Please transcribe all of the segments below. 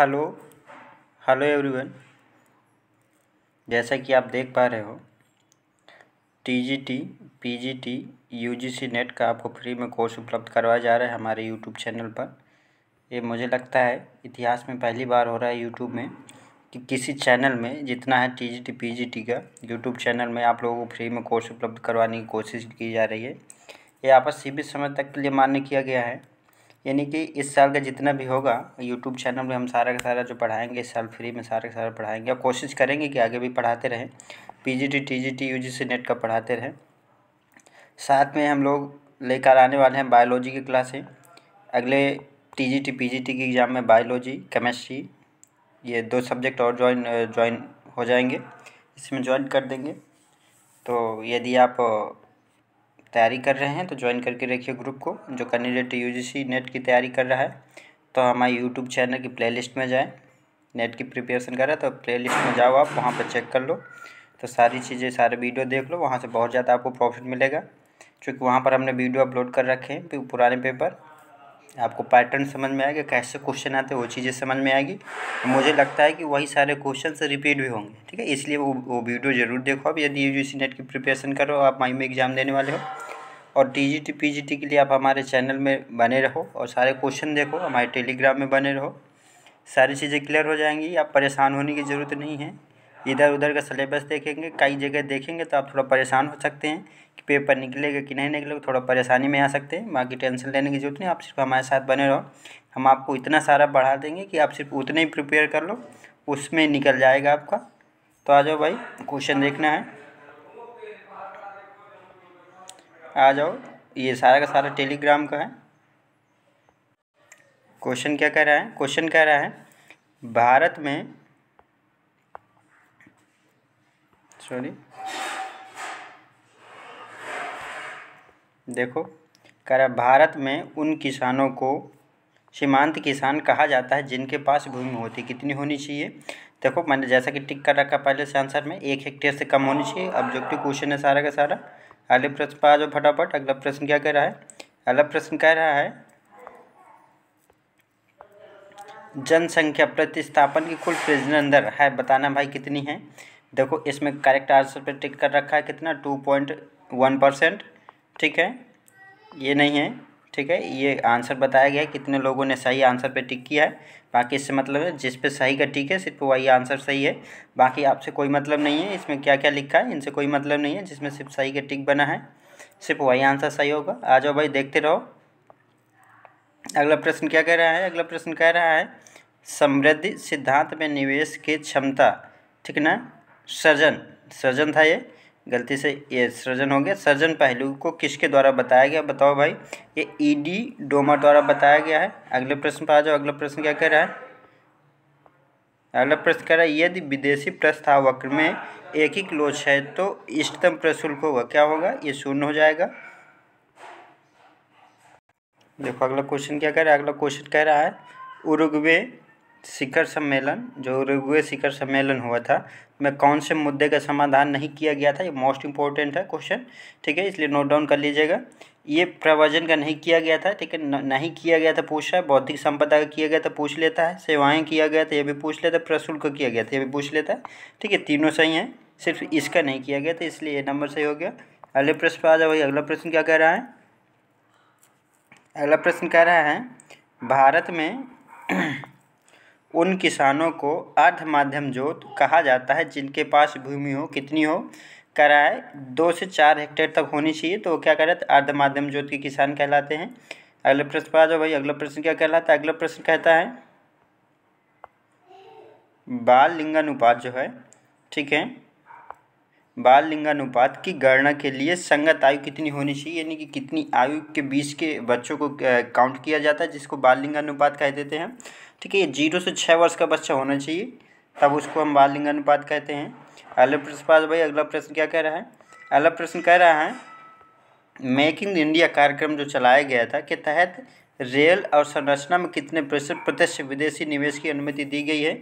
Hello hello everyone जैसा कि आप देख पा रहे हो टीजीटी पीजीटी यूजीसी नेट का आपको फ्री में कोर्स उपलब्ध करवाया जा रहा है हमारे यूट्यूब चैनल पर ये मुझे लगता है इतिहास में पहली बार हो रहा है यूट्यूब में कि किसी चैनल में जितना है टीजीटी पीजीटी का यूट्यूब चैनल में आप लोगों को फ्री में कोर्स उपलब्ध करवाने की कोशिश की जा रही है ये आपस सीमित समय तक के लिए मान्य किया गया है यानी कि इस साल का जितना भी होगा यूट्यूब चैनल में हम सारा का सारा जो पढ़ाएंगे इस साल फ्री में सारा का सारा पढ़ाएंगे और कोशिश करेंगे कि आगे भी पढ़ाते रहें पीजीटी टीजीटी यूजीसी नेट का पढ़ाते रहें साथ में हम लोग लेकर आने वाले हैं बायोलॉजी की क्लासें अगले टीजीटी पीजीटी के एग्ज़ाम में बायोलॉजी केमेस्ट्री ये दो सब्जेक्ट और ज्वाइन ज्वाइन हो जाएंगे इसमें ज्वाइन कर देंगे तो यदि आप तैयारी कर रहे हैं तो ज्वाइन करके रखिए ग्रुप को जो कैंडिडेट यूजीसी नेट की तैयारी कर रहा है तो हमारे यूट्यूब चैनल की प्लेलिस्ट में जाएं नेट की प्रिपरेशन कर रहा है तो प्लेलिस्ट में जाओ आप वहाँ पर चेक कर लो तो सारी चीज़ें सारे वीडियो देख लो वहाँ से बहुत ज़्यादा आपको प्रॉफिट मिलेगा क्योंकि वहाँ पर हमने वीडियो अपलोड कर रखे हैं पुराने पेपर आपको पैटर्न समझ में आएगा कैसे क्वेश्चन आते हैं वो चीज़ें समझ में आएगी मुझे लगता है कि वही सारे क्वेश्चन रिपीट भी होंगे ठीक है इसलिए वो वो वीडियो ज़रूर देखो आप यदि यू जी नेट की प्रिपरेशन करो आप माई में एग्ज़ाम देने वाले हो और T G T P G T के लिए आप हमारे चैनल में बने रहो और सारे क्वेश्चन देखो हमारे टेलीग्राम में बने रहो सारी चीज़ें क्लियर हो जाएंगी आप परेशान होने की ज़रूरत नहीं है इधर उधर का सलेबस देखेंगे कई जगह देखेंगे तो आप थोड़ा परेशान हो सकते हैं कि पेपर निकलेगा कि नहीं निकलेगा थोड़ा परेशानी में आ सकते हैं बाकी टेंशन लेने की जरूरत नहीं आप सिर्फ हमारे साथ बने रहो हम आपको इतना सारा बढ़ा देंगे कि आप सिर्फ उतने ही प्रिपेयर कर लो उसमें निकल जाएगा आपका तो आ जाओ भाई क्वेश्चन देखना है आ जाओ ये सारा का सारा टेलीग्राम का है क्वेश्चन क्या कह रहा है क्वेश्चन कह रहा है भारत में सॉरी देखो कह रहा भारत में उन किसानों को सीमांत किसान कहा जाता है जिनके पास भूमि होती कितनी होनी चाहिए देखो मैंने जैसा कि टिक कर रखा पहले से आंसर में एक हेक्टेयर से कम होनी चाहिए ऑब्जेक्टिव क्वेश्चन है सारा का सारा अगले प्रश्न पर आ जाओ फटाफट अगला प्रश्न क्या कह रहा है अगला प्रश्न कह रहा है जनसंख्या प्रतिस्थापन की कुल प्रजनन अंदर है बताना भाई कितनी है देखो इसमें करेक्ट आंसर पे टिक कर रखा है कितना टू पॉइंट वन परसेंट ठीक है ये नहीं है ठीक है ये आंसर बताया गया है कितने लोगों ने सही आंसर पे टिक किया है बाकी इससे मतलब है जिस पे सही का टिक है सिर्फ वही आंसर सही है बाकी आपसे कोई मतलब नहीं है इसमें क्या क्या लिखा है इनसे कोई मतलब नहीं है जिसमें सिर्फ सही का टिक बना है सिर्फ वही आंसर सही होगा आ जाओ भाई देखते रहो अगला प्रश्न क्या कह रहा है अगला प्रश्न कह रहा है समृद्धि सिद्धांत में निवेश की क्षमता ठीक ना सर्जन सर्जन था ये गलती से ये सृजन हो गया सर्जन पहलू को किसके द्वारा बताया गया बताओ भाई ये ईडी e डोमा द्वारा बताया गया है अगले प्रश्न पर आ जाओ अगला प्रश्न क्या कह रहा है अगला प्रश्न कह रहा है यदि विदेशी प्रस्था वक्र में एक ही क्लोज है तो इष्टतम प्रशुल्क होगा क्या होगा ये शून्य हो जाएगा देखो अगला क्वेश्चन क्या कह रहा है अगला क्वेश्चन कह रहा है उरुग्वे शिखर सम्मेलन जो उरुग्वे शिखर सम्मेलन हुआ था में कौन से मुद्दे का समाधान नहीं किया गया था ये मोस्ट इंपॉर्टेंट है क्वेश्चन ठीक है इसलिए नोट डाउन कर लीजिएगा ये प्रवचन का नहीं किया गया था ठीक है नहीं किया गया था पूछ रहा है बौद्धिक संपदा का किया गया था पूछ लेता है सेवाएं किया गया था ये भी पूछ लेता है प्रशुल्क किया गया था ये भी पूछ लेता है ठीक है तीनों सही हैं सिर्फ इसका नहीं किया गया था इसलिए ये नंबर सही हो गया अगले प्रश्न पर आ जाओ अगला प्रश्न क्या कह रहा है अगला प्रश्न कह रहा है भारत में उन किसानों को अर्ध माध्यम जोत कहा जाता है जिनके पास भूमि हो कितनी हो कराए दो से चार हेक्टेयर तक होनी चाहिए तो क्या थे अर्ध माध्यम जोत के किसान कहलाते हैं अगले प्रश्न पर आ जाओ भाई अगला प्रश्न क्या कहलाता है अगला प्रश्न कहता है बाल लिंगानुपात जो है ठीक है बाल लिंगानुपात की गणना के लिए संगत आयु कितनी होनी चाहिए यानी कि कितनी आयु के बीच के बच्चों को काउंट किया जाता है जिसको बाल लिंगानुपात कह देते हैं ठीक है जीरो से छः वर्ष का बच्चा होना चाहिए तब उसको हम बाल लिंगानुपात कहते हैं अगला प्रश्न पास भाई अगला प्रश्न क्या कह रहा है अगला प्रश्न कह रहा है मेक इन इंडिया कार्यक्रम जो चलाया गया था के तहत रेल और संरचना में कितने प्रतिशत प्रत्यक्ष विदेशी निवेश की अनुमति दी गई है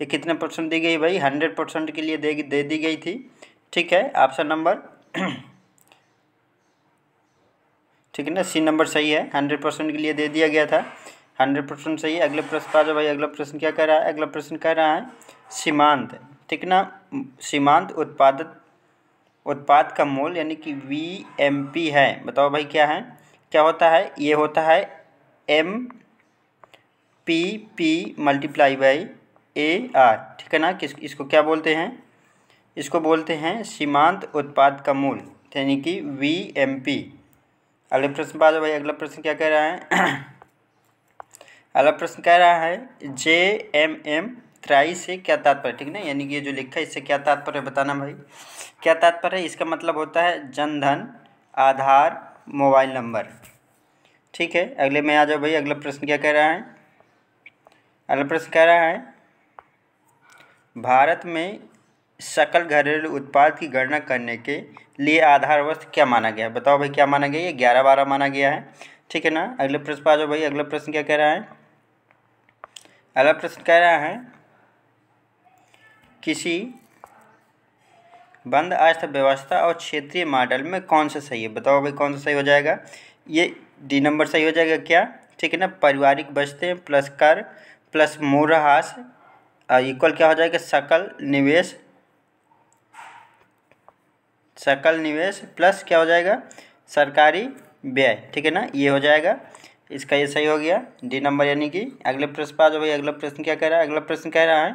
ये कितने परसेंट दी गई भाई हंड्रेड परसेंट के लिए दे, दे दी गई थी ठीक है ऑप्शन नंबर ठीक है ना सी नंबर सही है हंड्रेड परसेंट के लिए दे दिया गया था हंड्रेड परसेंट सही है अगले प्रश्न पर आ जाओ भाई अगला प्रश्न क्या कह रहा है अगला प्रश्न कह रहा है सीमांत ठीक ना सीमांत उत्पादक उत्पाद का मोल यानी कि वी एम पी है बताओ भाई क्या है क्या होता है ये होता है M P P multiply by A R ठीक है ना किस इसको क्या बोलते हैं इसको बोलते हैं सीमांत उत्पाद का मूल यानी कि वी एम पी अगले प्रश्न पर आ जाओ भाई अगला प्रश्न क्या कह रहा है अगला प्रश्न कह रहा है जे एम एम त्राई से क्या तात्पर्य ठीक ना यानी कि ये जो लिखा है इससे क्या तात्पर्य बताना भाई क्या तात्पर्य है इसका मतलब होता है जनधन आधार मोबाइल नंबर ठीक है अगले में आ जाओ भाई अगला प्रश्न क्या कह रहा है अगला प्रश्न कह रहा है भारत में सकल घरेलू उत्पाद की गणना करने के लिए आधार वस्त्र क्या माना गया बताओ भाई क्या माना गया ये ग्यारह बारह माना गया है ठीक है ना अगले प्रश्न पर आ जाओ भाई अगला प्रश्न क्या कह रहा है अगला प्रश्न कह रहा है किसी बंद अर्थव्यवस्था और क्षेत्रीय मॉडल में कौन सा सही है बताओ भाई कौन सा सही हो जाएगा ये डी नंबर सही हो जाएगा क्या ठीक है ना पारिवारिक बचते प्लस कर प्लस मूरहास इक्वल क्या हो जाएगा सकल निवेश सकल निवेश प्लस क्या हो जाएगा सरकारी व्यय ठीक है ना ये हो जाएगा इसका ये सही हो गया डी नंबर यानी कि अगले प्रश्न पर आ भाई अगला प्रश्न क्या कह रहा है अगला प्रश्न कह रहा है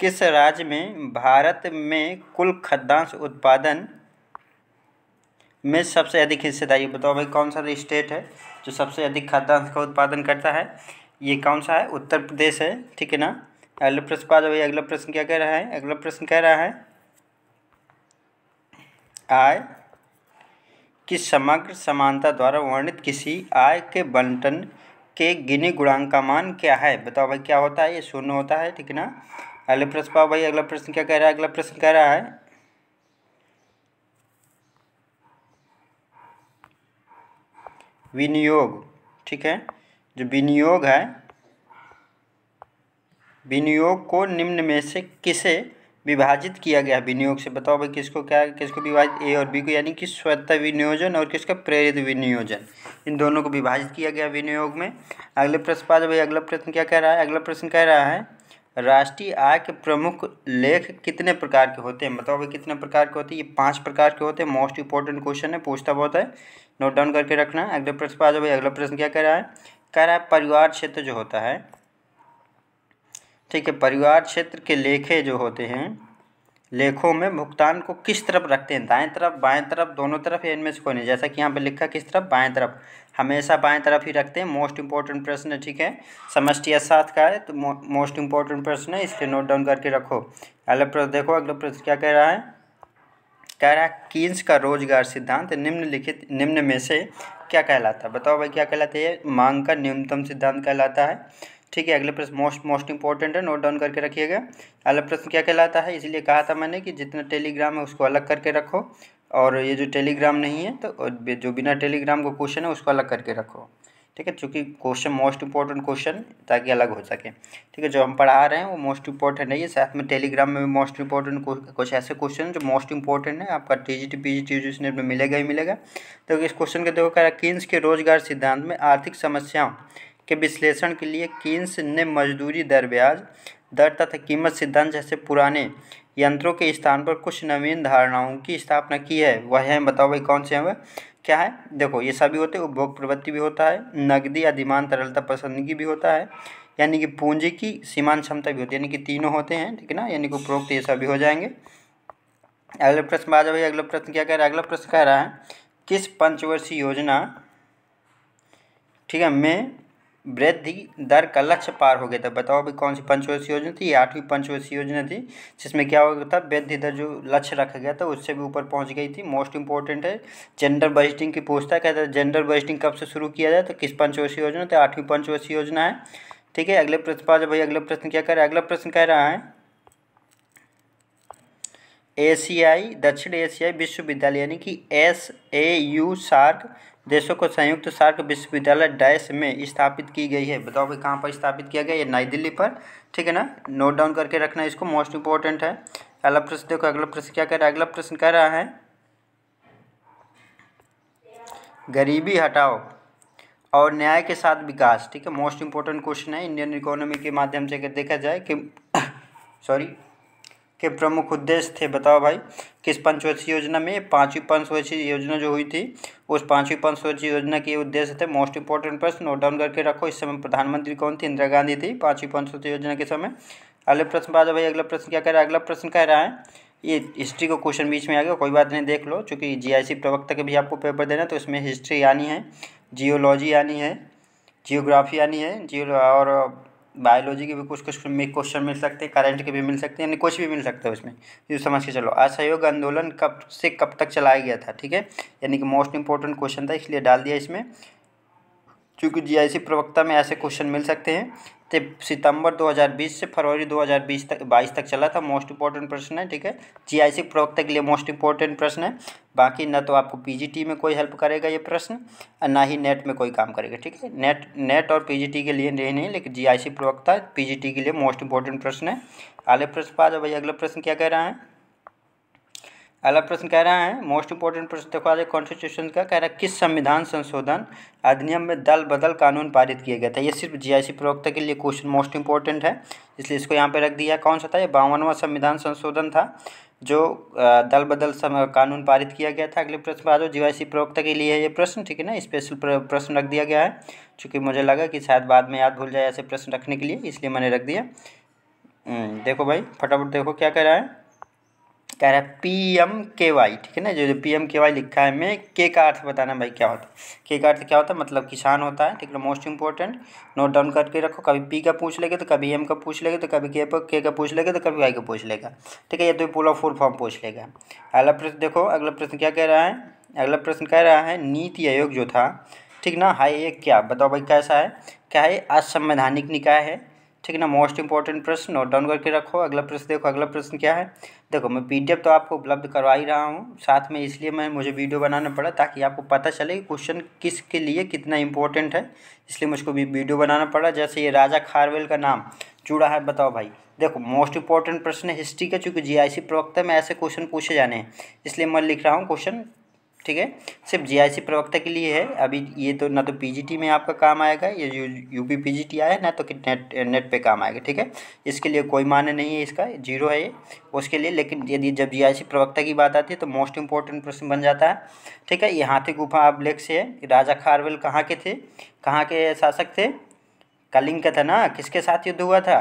किस राज्य में भारत में कुल खद्यांश उत्पादन में सबसे अधिक हिस्सेदारी बताओ भाई कौन सा स्टेट है जो सबसे अधिक खाद्यांश का उत्पादन करता है ये कौन सा है उत्तर प्रदेश है ठीक है ना अगला प्रश्न पा भाई अगला प्रश्न क्या कह रहा है अगला प्रश्न कह रहा है आय कि समग्र समानता द्वारा वर्णित किसी आय के बंटन के गिनी गुणांक का मान क्या है बताओ भाई क्या होता है ये शून्य होता है ठीक है ना अगले प्रश्न पाओ भाई अगला प्रश्न क्या कह रहा है अगला प्रश्न कह रहा है विनियोग ठीक है जो विनियोग है विनियोग को निम्न में से किसे विभाजित किया गया विनियोग से बताओ भाई किसको क्या किसको विभाजित ए और बी को यानी कि स्वतः विनियोजन और किसका प्रेरित विनियोजन इन दोनों को विभाजित किया गया विनियोग में अगले प्रश्न पास भाई अगला प्रश्न क्या कह रहा है अगला प्रश्न कह रहा है राष्ट्रीय आय के प्रमुख लेख कितने प्रकार के होते हैं बताओ भाई कितने प्रकार के होते हैं ये पाँच प्रकार के होते हैं मोस्ट इंपॉर्टेंट क्वेश्चन है पूछता बहुत है नोट डाउन करके रखना अगले प्रश्न पास भाई अगला प्रश्न क्या कह रहा है कह रहा है परिवार क्षेत्र जो होता है ठीक है परिवार क्षेत्र के लेखे जो होते हैं लेखों में भुगतान को किस तरफ रखते हैं दाएं तरफ बाएं तरफ दोनों तरफ या इनमें से कोई नहीं जैसा कि यहाँ पे लिखा किस तरफ बाएं तरफ हमेशा बाएं तरफ ही रखते हैं मोस्ट इंपॉर्टेंट प्रश्न है ठीक है समष्टि साथ का है तो मोस्ट इंपॉर्टेंट प्रश्न है इसलिए नोट डाउन करके रखो अगला प्रश्न देखो अगला प्रश्न क्या कह रहा है कह रहा है कीन्स का रोजगार सिद्धांत निम्नलिखित निम्न में से क्या कहलाता है बताओ भाई क्या कहलाता है मांग का न्यूनतम सिद्धांत कहलाता है ठीक है अगले प्रश्न मोस्ट मोस्ट इंपॉर्टेंट है नोट डाउन करके रखिएगा अगला प्रश्न क्या कहलाता है इसलिए कहा था मैंने कि जितना टेलीग्राम है उसको अलग करके रखो और ये जो टेलीग्राम नहीं है तो जो बिना टेलीग्राम का क्वेश्चन है उसको अलग करके रखो ठीक है चूँकि क्वेश्चन मोस्ट इंपॉर्टेंट क्वेश्चन ताकि अलग हो सके ठीक है जो हम पढ़ा रहे हैं वो मोस्ट इंपॉर्टेंट नहीं है साथ में टेलीग्राम में भी मोस्ट इंपॉर्टेंट कुछ ऐसे क्वेश्चन जो मोस्ट इंपॉर्टेंट है आपका T G T P G T G में मिलेगा ही मिलेगा तो इस क्वेश्चन का देखो क्या किन्स के रोजगार सिद्धांत में आर्थिक समस्याओं के विश्लेषण के लिए किन्स ने मजदूरी दर ब्याज दर तथा कीमत सिद्धांत जैसे पुराने यंत्रों के स्थान पर कुछ नवीन धारणाओं की स्थापना की है वह हैं बताओ भाई कौन से हैं वह क्या है देखो ये सभी होते हैं उपभोग प्रवृत्ति भी होता है नगदी अधिमान तरलता पसंदगी भी होता है यानी कि पूंजी की सीमान क्षमता भी होती है यानी कि तीनों होते हैं ठीक है ना यानी कि उपरोक्त ये सभी हो जाएंगे अगला प्रश्न आ जाओ भाई अगला प्रश्न क्या कह रहा है अगला प्रश्न कह रहा है किस पंचवर्षीय योजना ठीक है मैं वृद्धि दर का लक्ष्य पार हो गया था बताओ अभी कौन सी पंचवर्षीय योजना थी आठवीं पंचवर्षीय योजना थी जिसमें क्या हो गया था वृद्धि दर जो लक्ष्य रखा गया था उससे भी ऊपर पहुंच गई थी मोस्ट इंपॉर्टेंट है जेंडर बजटिंग की पूछता कहता है जेंडर बजटिंग कब से शुरू किया जाए तो किस पंचवर्षीय योजना थे तो आठवीं पंचवर्षीय योजना है ठीक है अगले प्रश्न पास भाई अगला प्रश्न क्या कह रहा है अगला प्रश्न कह रहा है एशियाई दक्षिण एशियाई विश्वविद्यालय यानी कि एस ए यू सार्क देशों को संयुक्त सार्क विश्वविद्यालय डैश में स्थापित की गई है बताओ भाई कहाँ पर स्थापित किया गया ये नई दिल्ली पर ठीक है ना नोट डाउन करके रखना इसको मोस्ट इंपॉर्टेंट है अगला प्रश्न देखो अगला प्रश्न क्या कह रहा है अगला प्रश्न कह रहा है गरीबी हटाओ और न्याय के साथ विकास ठीक है मोस्ट इंपॉर्टेंट क्वेश्चन है इंडियन इकोनॉमी के माध्यम से अगर देखा जाए कि सॉरी के प्रमुख उद्देश्य थे बताओ भाई किस पंचवर्षीय योजना में पांचवी पंचवर्षीय योजना जो हुई थी उस पांचवी पंचवर्षीय योजना के उद्देश्य थे मोस्ट इंपॉर्टेंट प्रश्न नोट डाउन करके रखो इस समय प्रधानमंत्री कौन थी इंदिरा गांधी थी पांचवी पंचवर्षीय योजना के समय अगले प्रश्न बाद भाई अगला प्रश्न क्या कह रहा है अगला प्रश्न कह रहा है ये हिस्ट्री का क्वेश्चन बीच में आ गया कोई बात नहीं देख लो चूँकि जी प्रवक्ता के भी आपको पेपर देना तो इसमें हिस्ट्री आनी है जियोलॉजी आनी है जियोग्राफी आनी है जियो और बायोलॉजी के भी कुछ कुछ में क्वेश्चन मिल सकते हैं करंट के भी मिल सकते हैं यानी कुछ भी मिल सकता है उसमें ये समझ के चलो असहयोग आंदोलन कब से कब तक चलाया गया था ठीक है यानी कि मोस्ट इंपॉर्टेंट क्वेश्चन था इसलिए डाल दिया इसमें क्योंकि जी प्रवक्ता में ऐसे क्वेश्चन मिल सकते हैं तो सितंबर 2020 से फरवरी 2020 तक बाईस तक चला था मोस्ट इंपॉर्टेंट प्रश्न है ठीक है जीआईसी प्रवक्ता के लिए मोस्ट इंपॉर्टेंट प्रश्न है बाकी ना तो आपको पीजीटी में कोई हेल्प करेगा ये प्रश्न और ना ही नेट में कोई काम करेगा ठीक है नेट नेट और पीजीटी के लिए नहीं नहीं लेकिन जीआईसी प्रवक्ता पीजीटी के लिए मोस्ट इंपॉर्टेंट प्रश्न है अगले प्रश्न पा जाओ भाई अगला प्रश्न क्या कह रहा है अगला प्रश्न कह रहा है मोस्ट इंपोर्टेंट प्रश्न देखो आज कॉन्स्टिट्यूशन का कह रहा है किस संविधान संशोधन अधिनियम में दल बदल कानून पारित किया गया था ये सिर्फ जीआईसी प्रवक्ता के लिए क्वेश्चन मोस्ट इंपॉर्टेंट है इसलिए इसको यहाँ पे रख दिया कौन सा था ये बावनवा संविधान संशोधन था जो दल बदल सम कानून पारित किया गया था अगले प्रश्न पर आ जाओ सी प्रवक्ता के लिए है ये प्रश्न ठीक है ना स्पेशल प्रश्न रख दिया गया है चूँकि मुझे लगा कि शायद बाद में याद भूल जाए ऐसे प्रश्न रखने के लिए इसलिए मैंने रख दिया हम्म, देखो भाई फटाफट देखो क्या कह रहा है कह रहा है पी एम के वाई ठीक है ना जो जो पी एम के वाई लिखा है मैं के का अर्थ बताना भाई क्या होता है के का अर्थ क्या होता है मतलब किसान होता है ठीक है मोस्ट इंपॉर्टेंट नोट डाउन करके रखो कभी पी का पूछ लेगा तो कभी एम का पूछ लेगा तो कभी के पर के का पूछ लेगा तो कभी वाई का पूछ लेगा ठीक है ये तो पूरा फुल फॉर्म पूछ लेगा अगला प्रश्न देखो अगला प्रश्न क्या कह रहा है अगला प्रश्न कह रहा है नीति आयोग जो था ठीक ना हाई एक क्या बताओ भाई कैसा है क्या है असंवैधानिक निकाय है ठीक है ना मोस्ट इंपॉर्टेंट प्रश्न नोट डाउन करके रखो अगला प्रश्न देखो अगला प्रश्न क्या है देखो मैं पीडीएफ तो आपको उपलब्ध करवा ही रहा हूँ साथ में इसलिए मैं मुझे वीडियो बनाना पड़ा ताकि आपको पता चले कि क्वेश्चन किसके लिए कितना इंपॉर्टेंट है इसलिए मुझको भी वीडियो बनाना पड़ा जैसे ये राजा खारवेल का नाम जुड़ा है बताओ भाई देखो मोस्ट इंपॉर्टेंट प्रश्न है हिस्ट्री का चूँकि जी प्रवक्ता में ऐसे क्वेश्चन पूछे जाने हैं इसलिए मैं लिख रहा हूँ क्वेश्चन ठीक है सिर्फ जीआईसी प्रवक्ता के लिए है अभी ये तो ना तो पीजीटी में आपका काम आएगा ये यू पी पीजीटी आया ना तो नेट नेट पे काम आएगा ठीक है इसके लिए कोई मान्य नहीं है इसका जीरो है ये उसके लिए लेकिन यदि जब जीआईसी प्रवक्ता की बात आती है तो मोस्ट इंपॉर्टेंट प्रश्न बन जाता है ठीक है ये हाथी गुफा आप लेख से है राजा खारवेल कहाँ के थे कहाँ के शासक थे कलिंग का था ना किसके साथ युद्ध हुआ था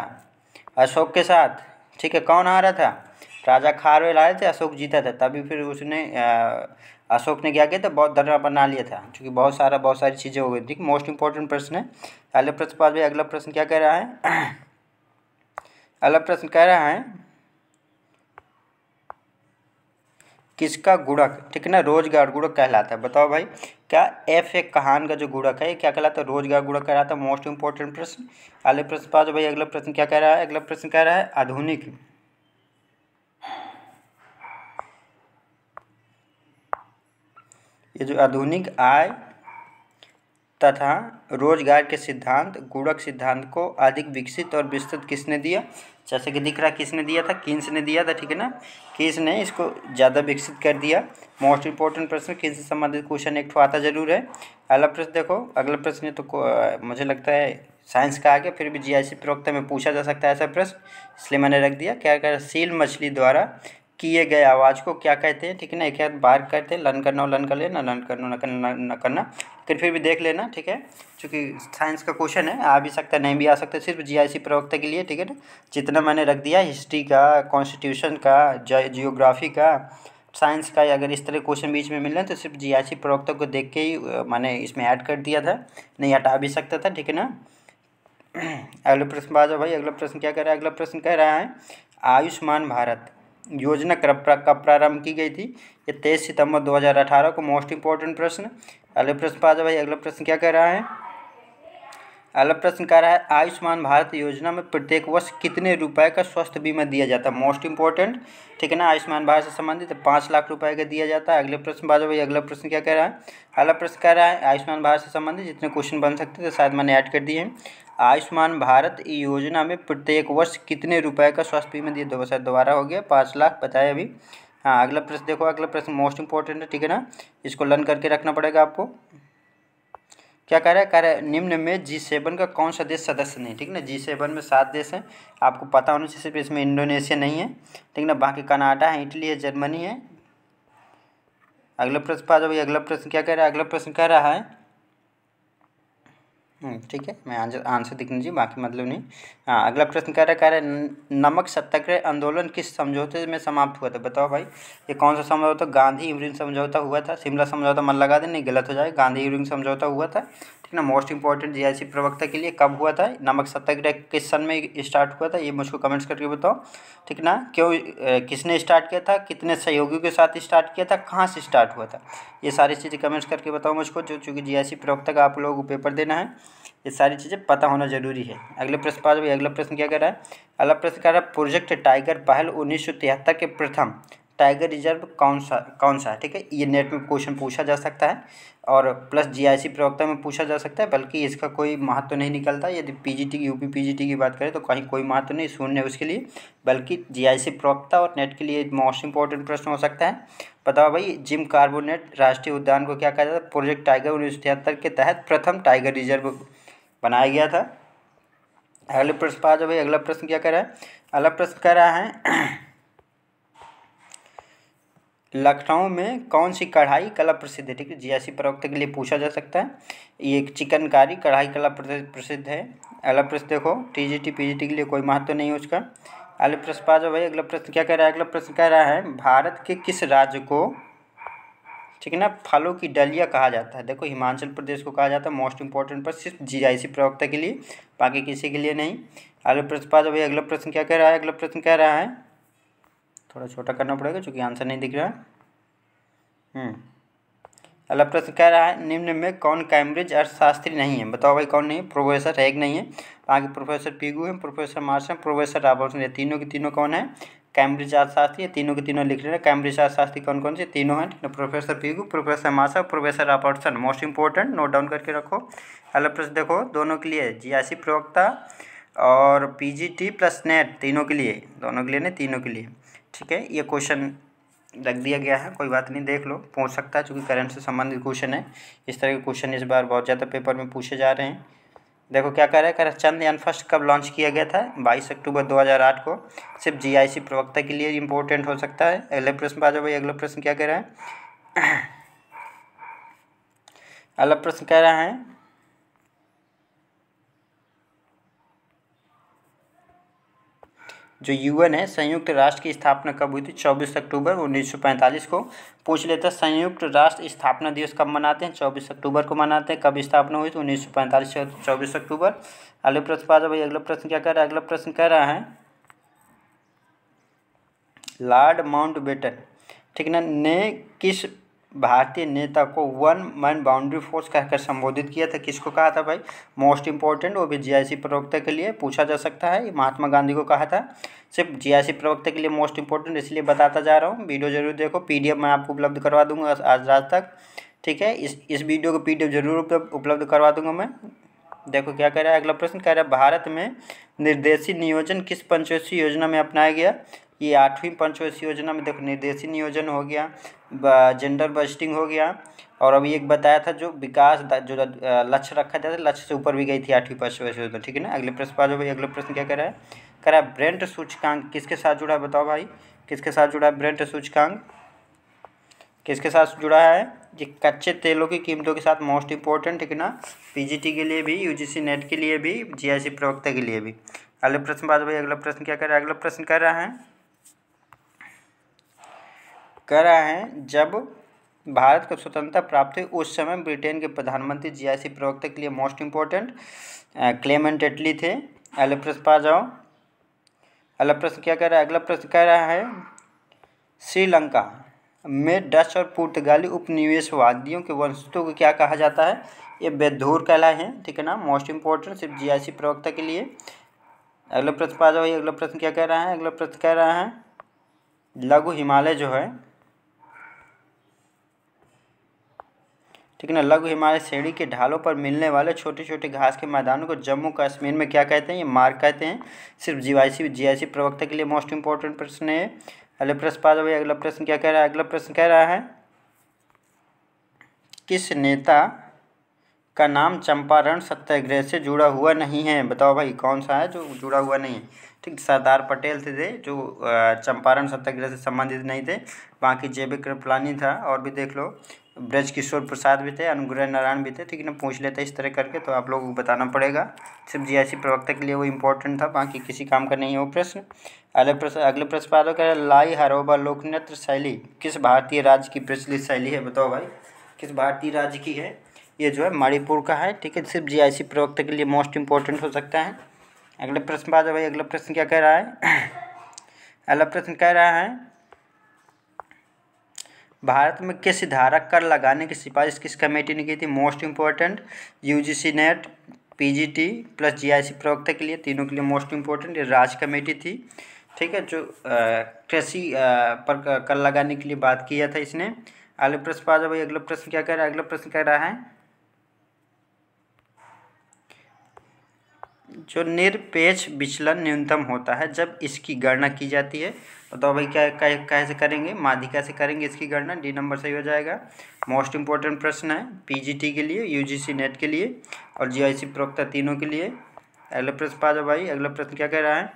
अशोक के साथ ठीक है कौन आ रहा था राजा खारवेल आए थे अशोक जीता था तभी फिर उसने अशोक ने क्या किया था बहुत धरना बना लिया था क्योंकि बहुत सारा बहुत सारी चीज़ें हो गई थी मोस्ट इंपॉर्टेंट प्रश्न है अगले प्रश्न पास भाई अगला प्रश्न क्या कह रहा है अगला प्रश्न कह रहा है किसका गुड़क ठीक है ना रोजगार गुड़क कहलाता है बताओ भाई क्या एफ ए कहान का जो गुड़क है ये क्या कहलाता है रोजगार गुड़क कह रहा था मोस्ट इंपॉर्टेंट प्रश्न अगले प्रश्न पास भाई अगला प्रश्न क्या कह रहा है अगला प्रश्न कह रहा है आधुनिक ये जो आधुनिक आय तथा रोजगार के सिद्धांत गुणक सिद्धांत को अधिक विकसित और विस्तृत किसने दिया जैसे कि दिख रहा किसने दिया था किन्स ने दिया था ठीक है ना किस ने इसको ज़्यादा विकसित कर दिया मोस्ट इंपॉर्टेंट प्रश्न किन्स से संबंधित क्वेश्चन एक आता जरूर है अगला प्रश्न देखो अगला प्रश्न तो मुझे लगता है साइंस का आगे फिर भी जी प्रवक्ता में पूछा जा सकता है ऐसा प्रश्न इसलिए मैंने रख दिया क्या कर सील मछली द्वारा किए गए आवाज़ को क्या कहते हैं ठीक है ना एक हाथ बार कहते हैं लन करना और लन कर लेना लन करना न करना न करना लेकिन फिर भी देख लेना ठीक है चूँकि साइंस का क्वेश्चन है आ भी सकता है नहीं भी आ सकता सिर्फ जीआईसी प्रवक्ता के लिए ठीक है ना जितना मैंने रख दिया हिस्ट्री का कॉन्स्टिट्यूशन का जियोग्राफी का साइंस का अगर इस तरह क्वेश्चन बीच में मिल रहे हैं तो सिर्फ सी प्रवक्ता को देख के ही मैंने इसमें ऐड कर दिया था नहीं हटा भी सकता था ठीक है ना अगला प्रश्न बाजा भाई अगला प्रश्न क्या कह रहा है अगला प्रश्न कह रहा है आयुष्मान भारत योजना कब कब प्रारंभ की गई थी ये तेईस सितंबर 2018 को मोस्ट इंपॉर्टेंट प्रश्न अगले प्रश्न पर आ भाई अगला प्रश्न क्या कह रहा है अगला प्रश्न कह रहा है आयुष्मान भारत योजना में प्रत्येक वर्ष कितने रुपए का स्वास्थ्य बीमा दिया जाता है मोस्ट इंपॉर्टेंट ठीक है ना आयुष्मान भारत से संबंधित पाँच लाख रुपए का दिया जाता है अगले प्रश्न बाजू भाई अगला प्रश्न क्या कह रहा है अगला प्रश्न कह रहा है आयुष्मान भारत से संबंधित जितने क्वेश्चन बन सकते थे शायद मैंने ऐड कर दिए हैं आयुष्मान भारत योजना में प्रत्येक वर्ष कितने रुपए का स्वास्थ्य बीमा दिया दो दोबारा हो गया पाँच लाख बताया अभी हाँ अगला प्रश्न देखो अगला प्रश्न मोस्ट इंपॉर्टेंट है ठीक है ना इसको लर्न करके रखना पड़ेगा आपको क्या कह रहा है कह रहा है निम्न में जी सेवन का कौन सा देश सदस्य नहीं ठीक ना जी सेवन में सात देश हैं आपको पता होना चाहिए सिर्फ इसमें इंडोनेशिया नहीं है ठीक ना बाकी कनाडा है इटली है जर्मनी है अगला प्रश्न पा जाओ अगला प्रश्न क्या कह रहा है अगला प्रश्न कह रहा है हम्म, ठीक है मैं आंसर आंसर दिख लीजिए बाकी मतलब नहीं हाँ अगला प्रश्न कह रहा है नमक सत्याग्रह आंदोलन किस समझौते में समाप्त हुआ था बताओ भाई ये कौन सा समझौता गांधी इवरिंग समझौता हुआ था शिमला समझौता मन लगा दे नहीं गलत हो जाए गांधी इवरिंग समझौता हुआ था ठीक ना मोस्ट इंपॉर्टेंट जीआईसी प्रवक्ता के लिए कब हुआ था नमक सत्याग्रह किस सन में स्टार्ट हुआ था ये मुझको कमेंट्स करके बताओ ठीक ना क्यों किसने स्टार्ट किया था कितने सहयोगियों के साथ स्टार्ट किया था कहाँ से स्टार्ट हुआ था ये सारी चीज़ें कमेंट्स करके बताओ मुझको जो चूँकि जी प्रवक्ता का आप लोगों को पेपर देना है ये सारी चीज़ें पता होना जरूरी है अगले प्रश्न पास भाई अगला प्रश्न क्या कर रहा है अगला प्रश्न कह रहा है प्रोजेक्ट टाइगर पहल उन्नीस के प्रथम टाइगर रिजर्व कौन सा कौन सा है ठीक है ये नेट में क्वेश्चन पूछा जा सकता है और प्लस जीआईसी प्रवक्ता में पूछा जा सकता है बल्कि इसका कोई महत्व तो नहीं निकलता यदि पीजीटी की यूपी पीजीटी की बात करें तो कहीं कोई महत्व तो नहीं शून्य है उसके लिए बल्कि जीआईसी प्रवक्ता और नेट के लिए मोस्ट इंपॉर्टेंट प्रश्न हो सकता है बताओ भाई जिम कार्बोनेट राष्ट्रीय उद्यान को क्या कहा जाता है प्रोजेक्ट टाइगर उन्नीस के तहत प्रथम टाइगर रिजर्व बनाया गया था अगले प्रश्न पा भाई अगला प्रश्न क्या कह रहा है अगला प्रश्न कह रहा है लखनऊ में कौन सी कढ़ाई कला प्रसिद्ध है ठीक है जियासी प्रवक्ता के लिए पूछा जा सकता है ये एक चिकनकारी कढ़ाई कला प्रसिद्ध है अगला प्रश्न देखो T G T P G T के लिए कोई महत्व नहीं है उसका अगले प्रश्न पा जाओ भाई अगला प्रश्न क्या कह रहा है अगला प्रश्न कह रहा है भारत के किस राज्य को ठीक है ना फलों की डलिया कहा जाता है देखो हिमाचल प्रदेश को कहा जाता है मोस्ट इंपॉर्टेंट पर सिर्फ जी आई सी प्रवक्ता के लिए बाकी किसी के लिए नहीं अगला प्रश्न पा जाओ भाई अगला प्रश्न क्या कह रहा है अगला प्रश्न कह रहा है थोड़ा छोटा करना पड़ेगा क्योंकि आंसर नहीं दिख रहा है हम्म। अगला प्रश्न कह रहा है निम्न में कौन कैम्ब्रिज अर्थशास्त्री नहीं है बताओ भाई कौन नहीं है प्रोफेसर हैग नहीं है आगे प्रोफेसर पीगू हैं प्रोफेसर मार्स हैं प्रोफेसर रॉबर्ट्स है तीनों के तीनों कौन है कैम्ब्रिज अर्थशास्त्री है तीनों के तीनों लिख रहे हैं कैम्ब्रिज अर्थशास्त्री कौन कौन से तीनों हैं प्रोफेसर पीगू प्रोफेसर और professor Robertson most important note down करके रखो अगला प्रश्न देखो दोनों के लिए जी प्रवक्ता और P G T plus net तीनों के लिए दोनों के लिए नहीं तीनों के लिए ठीक है ये क्वेश्चन रख दिया गया है कोई बात नहीं देख लो पूछ सकता है चूँकि करंट से संबंधित क्वेश्चन है इस तरह के क्वेश्चन इस बार बहुत ज़्यादा पेपर में पूछे जा रहे हैं देखो क्या कह रहा है कह चंद यान फर्स्ट कब लॉन्च किया गया था बाईस अक्टूबर दो हज़ार आठ को सिर्फ जीआईसी प्रवक्ता के लिए इम्पोर्टेंट हो सकता है अगले प्रश्न पर आ जाओ भाई अगला प्रश्न क्या कह रहा है अगला प्रश्न कह रहा है जो यूएन है संयुक्त राष्ट्र की स्थापना कब हुई थी 24 अक्टूबर 1945 को पूछ लेते हैं संयुक्त राष्ट्र स्थापना दिवस कब मनाते हैं 24 अक्टूबर को मनाते हैं कब स्थापना हुई थी उन्नीस सौ पैंतालीस चौबीस अक्टूबर अगले प्रश्न पा भाई अगला प्रश्न क्या कह रहा है अगला प्रश्न कह रहा है लॉर्ड माउंट बेटन ठीक ना ने किस भारतीय नेता को वन मैन बाउंड्री फोर्स कहकर संबोधित किया था किसको कहा था भाई मोस्ट इंपॉर्टेंट वो भी जीआईसी प्रवक्ता के लिए पूछा जा सकता है महात्मा गांधी को कहा था सिर्फ जीआईसी प्रवक्ता के लिए मोस्ट इंपॉर्टेंट इसलिए बताता जा रहा हूँ वीडियो जरूर देखो पीडीएफ मैं आपको उपलब्ध करवा दूंगा आज रात तक ठीक है इस इस वीडियो को पी जरूर उपलब्ध करवा दूंगा मैं देखो क्या कह रहा है अगला प्रश्न कह रहा है भारत में निर्देशी नियोजन किस पंचवर्षीय योजना में अपनाया गया ये आठवीं पंचवर्षीय योजना में देखो निर्देशी नियोजन हो गया जेंडर बजटिंग हो गया और अभी एक बताया था जो विकास जो लक्ष्य रखा जाता है लक्ष्य से ऊपर भी गई थी आठवीं पंचवर्षीय योजना ठीक है ना अगले प्रश्न पास हो भाई अगला प्रश्न क्या करा है करा ब्रेंट सूचकांक किसके साथ जुड़ा है बताओ भाई किसके साथ जुड़ा है ब्रेंट सूचकांक किसके साथ जुड़ा है ये कच्चे तेलों की कीमतों के साथ मोस्ट इंपॉर्टेंट है ना पीजीटी के लिए भी यूजीसी नेट के लिए भी जीआईसी प्रवक्ता के लिए भी अगले प्रश्न बात भाई अगला प्रश्न क्या कर रहा है अगला प्रश्न कर रहा है कह रहा है जब भारत को स्वतंत्रता प्राप्त हुई उस समय ब्रिटेन के प्रधानमंत्री सी प्रवक्ता के लिए मोस्ट इम्पोर्टेंट क्लेमेंट एटली थे अगले प्रश्न पा जाओ अगला प्रश्न क्या कह रहा है अगला प्रश्न कह रहा है श्रीलंका में डच और पुर्तगाली उपनिवेशवादियों के वंशस्थों को क्या कहा जाता है ये बेधूर कहला है ठीक है ना मोस्ट इम्पोर्टेंट सिर्फ सी प्रवक्ता के लिए अगला प्रश्न पा जाओ अगला प्रश्न क्या कह रहा है अगला प्रश्न कह रहा है लघु हिमालय जो है ठीक है ना लघु हिमालय श्रेणी के ढालों पर मिलने वाले छोटे छोटे घास के मैदानों को जम्मू कश्मीर में क्या कहते हैं ये मार्ग कहते हैं सिर्फ जीआईसी जीआईसी प्रवक्ता के लिए मोस्ट इंपॉर्टेंट प्रश्न है अगले प्रश्न पा भाई अगला प्रश्न क्या कह रहा है अगला प्रश्न कह रहा है किस नेता का नाम चंपारण सत्याग्रह से जुड़ा हुआ नहीं है बताओ भाई कौन सा है जो जुड़ा हुआ नहीं है ठीक सरदार पटेल थे, थे जो चंपारण सत्याग्रह से संबंधित नहीं थे बाकी जे बी कृपलानी था और भी देख लो ब्रज किशोर प्रसाद भी थे अनुग्रह नारायण भी थे ठीक है ना पूछ लेते इस तरह करके तो आप लोगों को बताना पड़ेगा सिर्फ जीआईसी प्रवक्ता के लिए वो इम्पोर्टेंट था बाकी किसी काम का नहीं है वो प्रश्न अगले प्रश्न अगले प्रश्न पालो कह लाई हरोबा लोक नृत्य शैली किस भारतीय राज्य की प्रचलित शैली है बताओ भाई किस भारतीय राज्य की है ये जो है मणिपुर का है ठीक है सिर्फ जी प्रवक्ता के लिए मोस्ट इंपॉर्टेंट हो सकता है अगले प्रश्न बाद भाई अगला प्रश्न क्या कह रहा है अगला प्रश्न कह रहा है भारत में किस धारक कर लगाने की सिफारिश किस कमेटी ने की थी most important U G C net P G T plus G I C प्रवक्ता के लिए तीनों के लिए मोस्ट इम्पोर्टेंट ये राज्य कमेटी थी ठीक है जो कृषि पर कर लगाने के लिए बात किया था इसने अगले प्रश्न पा भाई अगला प्रश्न क्या कह रहा है अगला प्रश्न कह रहा है जो निरपेक्ष विचलन न्यूनतम होता है जब इसकी गणना की जाती है तो अब क्या कैसे करेंगे माध्यिका से करेंगे इसकी गणना डी नंबर सही हो जाएगा मोस्ट इंपॉर्टेंट प्रश्न है पीजीटी के लिए यूजीसी नेट के लिए और जीआईसी प्रोक्ता तीनों के लिए अगला प्रश्न पा जाओ भाई अगला प्रश्न क्या कह रहा है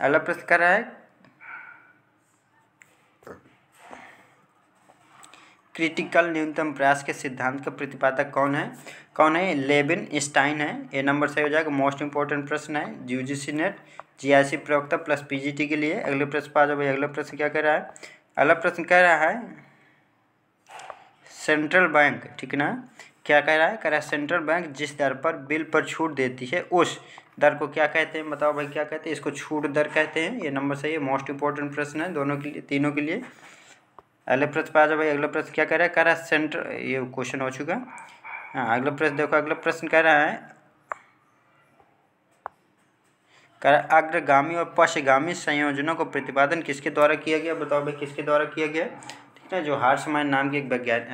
अगला प्रश्न कह रहा है क्रिटिकल न्यूनतम प्रयास के सिद्धांत का प्रतिपादक कौन है कौन है लेबिन स्टाइन है ए नंबर सही हो जाएगा मोस्ट इंपॉर्टेंट प्रश्न है यूजीसी नेट जी प्रवक्ता प्लस पीजीटी के लिए अगले प्रश्न पर आ जाओ भाई अगला प्रश्न क्या कह रहा है अगला प्रश्न कह रहा है सेंट्रल बैंक ठीक ना क्या कह रहा है कह रहा है सेंट्रल बैंक जिस दर पर बिल पर छूट देती है उस दर को क्या कहते हैं बताओ भाई क्या कहते हैं इसको छूट दर कहते हैं ये नंबर सही है मोस्ट इंपॉर्टेंट प्रश्न है दोनों के लिए तीनों के लिए अगले प्रश्न पर आ जाओ भाई अगला प्रश्न क्या कह रहा है कह रहा है सेंट्रल ये क्वेश्चन हो चुका हाँ अगला प्रश्न देखो अगला प्रश्न कह रहा है अग्रगामी और पश्चगामी संयोजनों को प्रतिपादन किसके द्वारा किया गया बताओ भाई किसके द्वारा किया गया ठीक है जो हार्समाइन नाम के एक वैज्ञानिक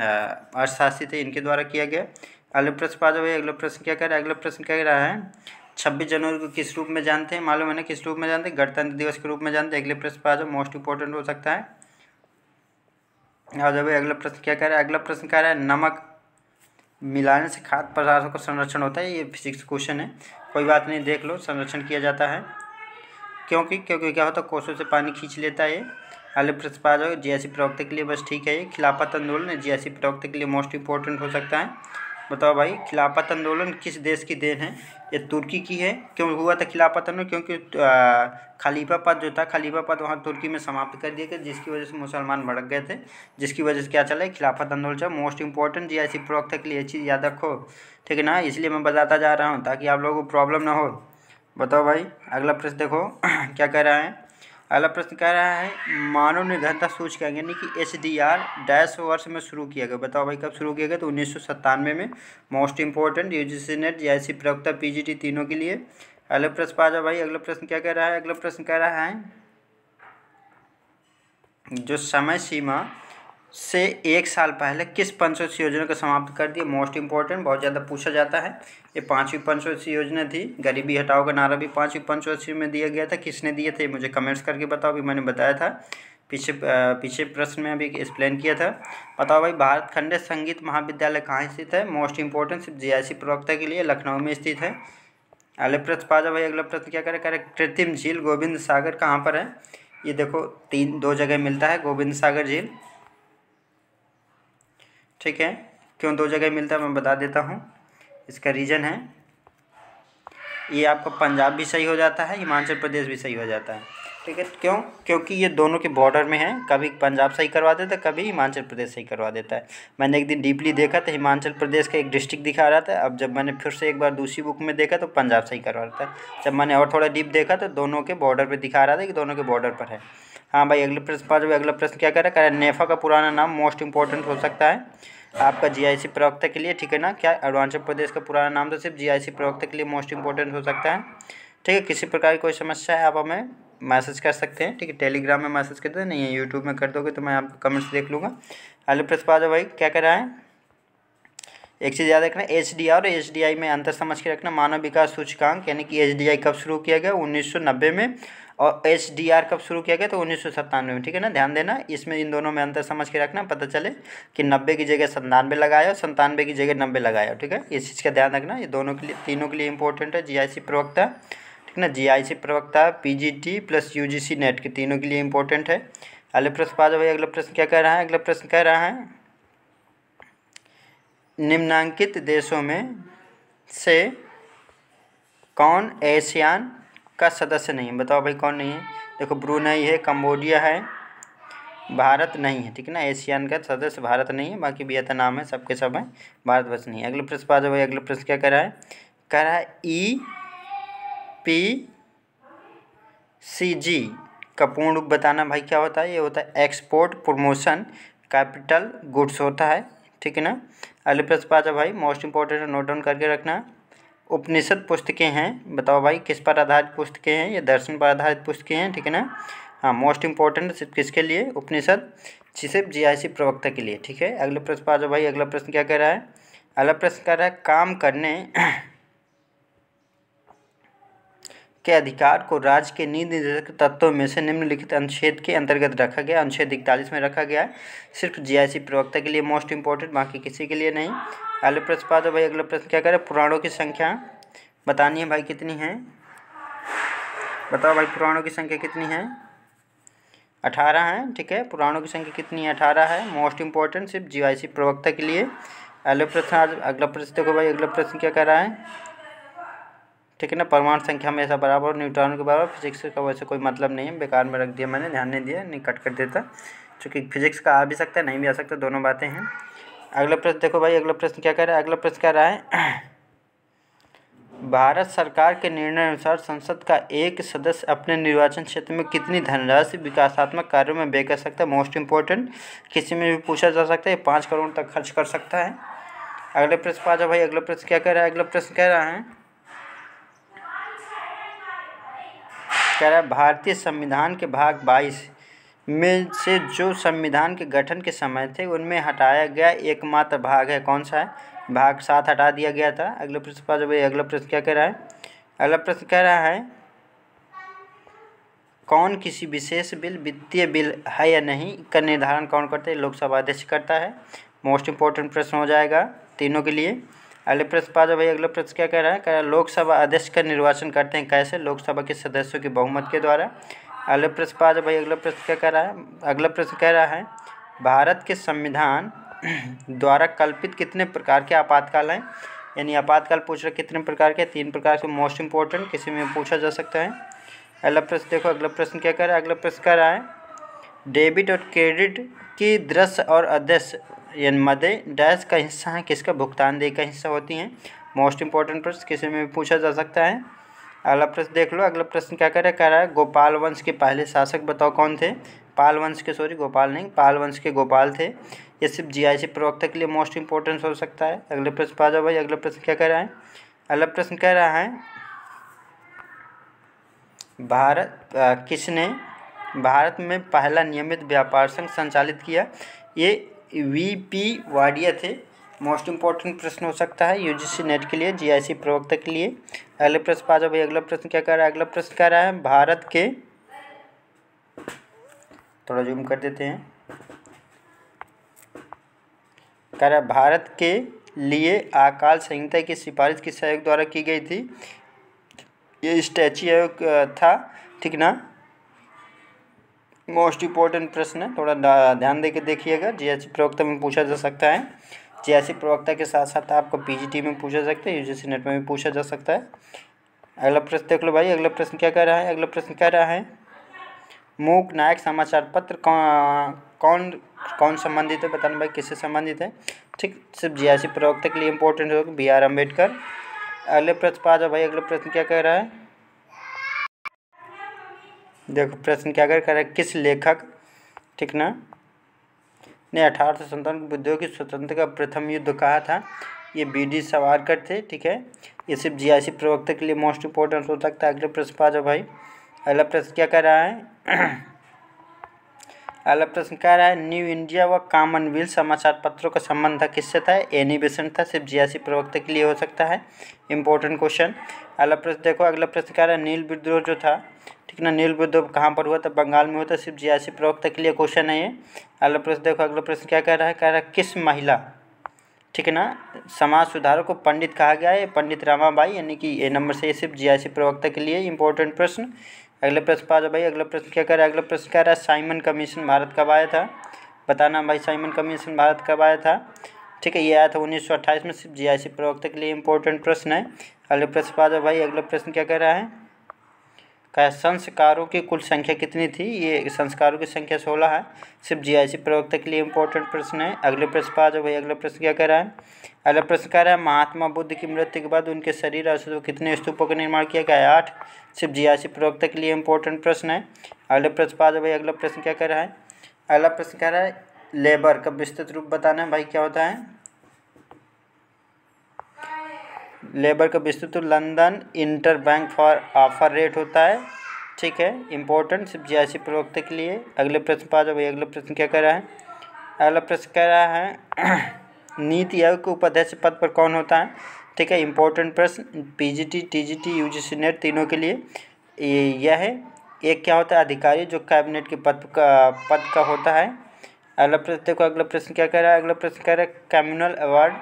अर्थशास्त्री थे इनके द्वारा किया गया अगले प्रश्न पा भाई अगला प्रश्न क्या कर रहा है अगला प्रश्न क्या रहा है छब्बीस जनवरी को किस रूप में जानते हैं मालूम है ना किस रूप में जानते हैं गणतंत्र दिवस के रूप में जानते हैं अगले प्रश्न पा जाओ मोस्ट इंपॉर्टेंट हो सकता है आ जाओ अगला प्रश्न क्या कह रहा है अगला प्रश्न कह रहा है नमक मिलाने से खाद्य पदार्थों का संरक्षण होता है ये फिजिक्स क्वेश्चन है कोई बात नहीं देख लो संरक्षण किया जाता है क्योंकि क्योंकि क्या होता है कोसों से पानी खींच लेता है आलू प्रतिपादक जी ऐसी प्रवक्ता के लिए बस ठीक है ये खिलाफत आंदोलन जी ऐसी प्रवक्ता के लिए मोस्ट इंपॉर्टेंट हो सकता है बताओ भाई खिलाफत आंदोलन किस देश की देन है ये तुर्की की है क्यों हुआ था खिलाफत आंदोलन क्योंकि खलीफा पद जो था खलीफा पद वहाँ तुर्की में समाप्त कर दिया गया जिसकी वजह से मुसलमान भड़क गए थे जिसकी वजह से क्या चला खिलाफत आंदोलन चला मोस्ट इंपॉर्टेंट जी ऐसी प्रवक्ता के लिए चीज़ याद रखो ठीक है ना इसलिए मैं बताता जा रहा हूँ ताकि आप लोगों को प्रॉब्लम ना हो बताओ भाई अगला प्रश्न देखो क्या कह रहा है अगला प्रश्न कह रहा है मानव निर्धनता सूचक यानी कि एच डी आर डैश वर्ष में शुरू किया गया बताओ भाई कब शुरू किया गया तो उन्नीस सौ सत्तानवे में मोस्ट इंपॉर्टेंट यूजीसी नेट जैसी प्रवक्ता पीजीटी तीनों के लिए अगला प्रश्न पा जाओ भाई अगला प्रश्न क्या कह रहा है अगला प्रश्न कह रहा है जो समय सीमा से एक साल पहले किस पंचवर्षीय योजना को समाप्त कर दिया मोस्ट इंपॉर्टेंट बहुत ज़्यादा पूछा जाता है ये पाँचवीं पंचवर्षीय योजना थी गरीबी हटाओ का नारा भी पाँचवीं पंचवर्षीय में दिया गया था किसने दिए थे मुझे कमेंट्स करके बताओ भी मैंने बताया था पीछे पीछे प्रश्न में अभी एक्सप्लेन किया था बताओ भाई भारत खंड संगीत महाविद्यालय कहाँ स्थित है मोस्ट इंपॉर्टेंट सिर्फ जी प्रवक्ता के लिए लखनऊ में स्थित है अगले प्रश्न पा भाई अगला प्रश्न क्या करें करें कृत्रिम झील गोविंद सागर कहाँ पर है ये देखो तीन दो जगह मिलता है गोविंद सागर झील ठीक है क्यों दो जगह मिलता है मैं बता देता हूँ इसका रीज़न है ये आपका पंजाब भी सही हो जाता है हिमाचल प्रदेश भी सही हो जाता है ठीक है क्यों क्योंकि ये दोनों के बॉर्डर में है कभी पंजाब सही करवा देता है कभी हिमाचल प्रदेश सही करवा देता है मैंने एक दिन डीपली देखा तो हिमाचल प्रदेश का एक डिस्ट्रिक्ट दिखा रहा था अब जब मैंने फिर से एक बार दूसरी बुक में देखा तो पंजाब सही करवा रहा था जब मैंने और थोड़ा डीप देखा तो दोनों के बॉर्डर पर दिखा रहा था कि दोनों के बॉर्डर पर है हाँ भाई अगले प्रश्न पर अगला प्रश्न क्या करें करें नेफा का पुराना नाम मोस्ट इंपॉर्टेंट हो सकता है आपका जीआईसी प्रवक्ता के लिए ठीक है ना क्या अरुणाचल प्रदेश का पुराना नाम तो सिर्फ जीआईसी प्रवक्ता के लिए मोस्ट इंपॉर्टेंट हो सकता है ठीक है किसी प्रकार की कोई समस्या है आप हमें मैसेज कर सकते हैं ठीक है टेलीग्राम में मैसेज कर दो नहीं है यूट्यूब में कर दोगे तो मैं आपको कमेंट्स देख लूँगा अगले प्रश्न पर भाई क्या कर रहा है एक चीज़ याद रखना एच डी और एच डी आई में अंतर समझ के रखना मानव विकास सूचकांक यानी कि एच डी आई कब शुरू किया गया उन्नीस सौ नब्बे में और एच डी आर कब शुरू किया गया तो उन्नीस में ठीक है ना ध्यान देना इसमें इन दोनों में अंतर समझ के रखना पता चले कि नब्बे की जगह संतानवे लगाया और संतानवे की जगह नब्बे लगाया ठीक है इस चीज़ का ध्यान रखना ये दोनों के लिए तीनों के लिए इंपॉर्टेंट है जी प्रवक्ता ठीक ना जी आई सी प्रवक्ता P G T plus U G C net के तीनों के लिए इंपॉर्टेंट है अगले प्रश्न पा भाई अगला प्रश्न क्या कह रहा है अगला प्रश्न कह रहा है निम्नांकित देशों में से कौन एशियान का सदस्य नहीं है बताओ भाई कौन नहीं है देखो ब्रूनई है कम्बोडिया है भारत नहीं है ठीक है ना एशियान का सदस्य भारत नहीं है बाकी वियतनाम है सबके सब हैं भारतवर्ष नहीं है अगले प्रश्न पा जाओ अगले प्रश्न क्या कह रहा है कह रहा है ई पी सी जी का पूर्ण रूप बताना भाई क्या होता है ये होता है एक्सपोर्ट प्रमोशन कैपिटल गुड्स होता है ठीक है ना अगले प्रश्न पा जाओ भाई मोस्ट इंपॉर्टेंट नोट डाउन करके रखना है उपनिषद पुस्तकें हैं बताओ भाई किस पर आधारित पुस्तकें हैं या दर्शन पर आधारित पुस्तकें हैं ठीक है ना हाँ मोस्ट इंपॉर्टेंट सिर्फ किसके लिए उपनिषद सिर्फ जीआईसी प्रवक्ता के लिए ठीक है अगले प्रश्न पर आ जाओ भाई अगला प्रश्न क्या कह रहा है अगला प्रश्न कह रहा है काम करने के अधिकार को राज्य के नीति निर्देशक तत्वों में से निम्नलिखित अनुच्छेद के अंतर्गत रखा गया अनुच्छेद इकतालीस में रखा गया है सिर्फ जीआईसी प्रवक्ता के लिए मोस्ट इंपॉर्टेंट बाकी किसी के लिए नहीं अगले प्रश्न पा दो भाई अगला प्रश्न क्या करें पुराणों की संख्या बतानी है भाई कितनी है बताओ भाई पुराणों की संख्या कितनी है अठारह है ठीक है पुराणों की संख्या कितनी है अठारह है मोस्ट इम्पॉर्टेंट सिर्फ जीवाईसी प्रवक्ता के लिए अगले प्रश्न आज अगला प्रश्न देखो भाई अगला प्रश्न क्या कर रहा है ठीक है ना परमाणु संख्या हमेशा बराबर न्यूट्रॉन के बराबर फिजिक्स का वैसे कोई मतलब नहीं है बेकार में रख दिया मैंने ध्यान नहीं दिया नहीं कट कर देता क्योंकि फिजिक्स का आ भी सकता है नहीं भी आ सकता दोनों बातें हैं अगला प्रश्न देखो भाई अगला प्रश्न क्या कह रहा है अगला प्रश्न कह रहा है भारत सरकार के निर्णय अनुसार संसद का एक सदस्य अपने निर्वाचन क्षेत्र में कितनी धनराशि विकासात्मक कार्यों में व्यय कर सकता है मोस्ट इम्पोर्टेंट किसी में भी पूछा जा सकता है पाँच करोड़ तक खर्च कर सकता है अगले प्रश्न पा जाओ भाई अगला प्रश्न क्या कह रहा है अगला प्रश्न कह रहा है कह रहा है भारतीय संविधान के भाग बाईस में से जो संविधान के गठन के समय थे उनमें हटाया गया एकमात्र भाग है कौन सा है भाग सात हटा दिया गया था अगले प्रश्न पर जब अगला प्रश्न क्या कह रहा है अगला प्रश्न कह रहा है कौन किसी विशेष बिल वित्तीय बिल है या नहीं का निर्धारण कौन करते हैं लोकसभा अध्यक्ष करता है मोस्ट इम्पोर्टेंट प्रश्न हो जाएगा तीनों के लिए अगले प्रश्न पा भाई अगला प्रश्न क्या कह रहा है कह रहा है लोकसभा अध्यक्ष का निर्वाचन करते हैं कैसे लोकसभा के सदस्यों के बहुमत के द्वारा अगले प्रश्न पर भाई अगला प्रश्न क्या कह रहा है अगला प्रश्न कह रहा है भारत के संविधान द्वारा कल्पित कितने प्रकार के आपातकाल हैं यानी आपातकाल पूछ रहे कितने प्रकार के तीन प्रकार के मोस्ट इम्पोर्टेंट किसी में पूछा जा सकता है अगला प्रश्न देखो अगला प्रश्न क्या कह रहा है अगला प्रश्न कह रहा है डेबिट और क्रेडिट की दृश्य और अदृश्य यानी मदे डैश का हिस्सा है किसका भुगतान देय का हिस्सा होती हैं मोस्ट इंपॉर्टेंट प्रश्न किसी में भी पूछा जा सकता है अगला प्रश्न देख लो अगला प्रश्न क्या कर रहा है कह रहा है गोपाल वंश के पहले शासक बताओ कौन थे पाल वंश के सॉरी गोपाल नहीं पाल वंश के गोपाल थे ये सिर्फ आई सी प्रवक्ता के लिए मोस्ट इंपॉर्टेंस हो सकता है अगले प्रश्न पा जाओ भाई अगला प्रश्न क्या कह रहा है अगला प्रश्न कह रहा है भारत आ, किसने भारत में पहला नियमित व्यापार संघ संचालित किया ये वी पी वाडिया थे मोस्ट इंपॉर्टेंट प्रश्न हो सकता है यूजीसी नेट के लिए जीआईसी प्रवक्ता के लिए अगले प्रश्न पा जाओ भाई अगला प्रश्न क्या कर रहा है अगला प्रश्न कह रहा है भारत के थोड़ा जूम कर देते हैं कह रहा है भारत के लिए अकाल संहिता की सिफारिश किस आयोग द्वारा की गई थी ये स्टैची आयोग था ठीक ना मोस्ट इम्पोर्टेंट प्रश्न है थोड़ा ध्यान देके देखिएगा जी एच प्रवक्ता में पूछा जा सकता है जैसे प्रवक्ता के साथ साथ आपको पीजीटी में पूछा सकता है यूजीसी नेट में भी पूछा जा सकता है अगला प्रश्न देख लो भाई अगला प्रश्न क्या कह रहा है अगला प्रश्न कह रहा है मूक नायक समाचार पत्र कौन कौन संबंधित है बताना भाई किससे संबंधित है ठीक सिर्फ सी प्रवक्ता के लिए इंपॉर्टेंट होगा बी आर अम्बेडकर अगले प्रश्न पा जाओ भाई अगला प्रश्न क्या कह रहा है देखो प्रश्न क्या कर रहा है किस लेखक ठीक ना ने अठारह सौ संतावन में बुद्धों की स्वतंत्रता का प्रथम युद्ध कहा था ये बी डी सवारकर थे ठीक है ये सिर्फ जी प्रवक्ता के लिए मोस्ट इम्पोर्टेंट हो सकता है अगले प्रश्न पा जाओ भाई अगला प्रश्न क्या कर रहा है अगला प्रश्न कह रहा है न्यू इंडिया व कॉमनवेल्थ समाचार पत्रों का संबंध था किससे था एनिवेशन था सिर्फ जियासी प्रवक्ता के लिए हो सकता है इम्पोर्टेंट क्वेश्चन अगला प्रश्न देखो अगला प्रश्न कह रहा है नील विद्रोह जो था नील बुद्ध कहाँ पर हुआ था बंगाल में हुआ था सिर्फ जियासी प्रवक्ता के लिए क्वेश्चन है ये अगला प्रश्न देखो अगला प्रश्न क्या कह रहा है कह रहा है किस महिला ठीक है ना समाज सुधारक को पंडित कहा गया है पंडित रामाबाई यानी कि ए नंबर से ये सिर्फ जियासी प्रवक्ता के लिए इंपॉर्टेंट प्रश्न अगले प्रश्न पा भाई अगला प्रश्न क्या कह रहा है अगला प्रश्न कह रहा है साइमन कमीशन भारत कब आया था बताना भाई साइमन कमीशन भारत कब आया था ठीक है ये आया था उन्नीस में सिर्फ जी प्रवक्ता के लिए इंपॉर्टेंट प्रश्न है अगले प्रश्न पा भाई अगला प्रश्न क्या कह रहा है का संस्कारों की कुल संख्या कितनी थी ये संस्कारों की संख्या सोलह है सिर्फ जीआईसी प्रवक्ता के लिए इंपॉर्टेंट प्रश्न है अगले प्रश्न पर आ जाओ भाई अगला प्रश्न क्या कह रहा है अगला प्रश्न कह रहा है महात्मा बुद्ध की मृत्यु के बाद उनके शरीर और कितने स्तूपों का निर्माण किया गया है आठ सिर्फ जीआईसी प्रवक्ता के लिए इंपॉर्टेंट प्रश्न है अगले प्रश्न पर आ जाओ भाई अगला प्रश्न क्या कह रहा है अगला प्रश्न कह रहा है लेबर का विस्तृत रूप बताना है भाई क्या होता है लेबर का विस्तृत तो London inter bank for offer rate होता है ठीक है इम्पोर्टेंट सिर्फ जी प्रवक्ता के लिए अगले प्रश्न पा जाओ अगला प्रश्न क्या कह रहा है अगला प्रश्न कह रहा है नीति आयोग के उपाध्यक्ष पद पर कौन होता है ठीक है इम्पोर्टेंट प्रश्न पीजीटी टीजीटी यूजीसी नेट तीनों के लिए यह है एक क्या होता है अधिकारी जो कैबिनेट के पद का पद का होता है अगला प्रश्न देखो अगला प्रश्न क्या कह रहा है अगला प्रश्न कह रहा है कम्युनल अवार्ड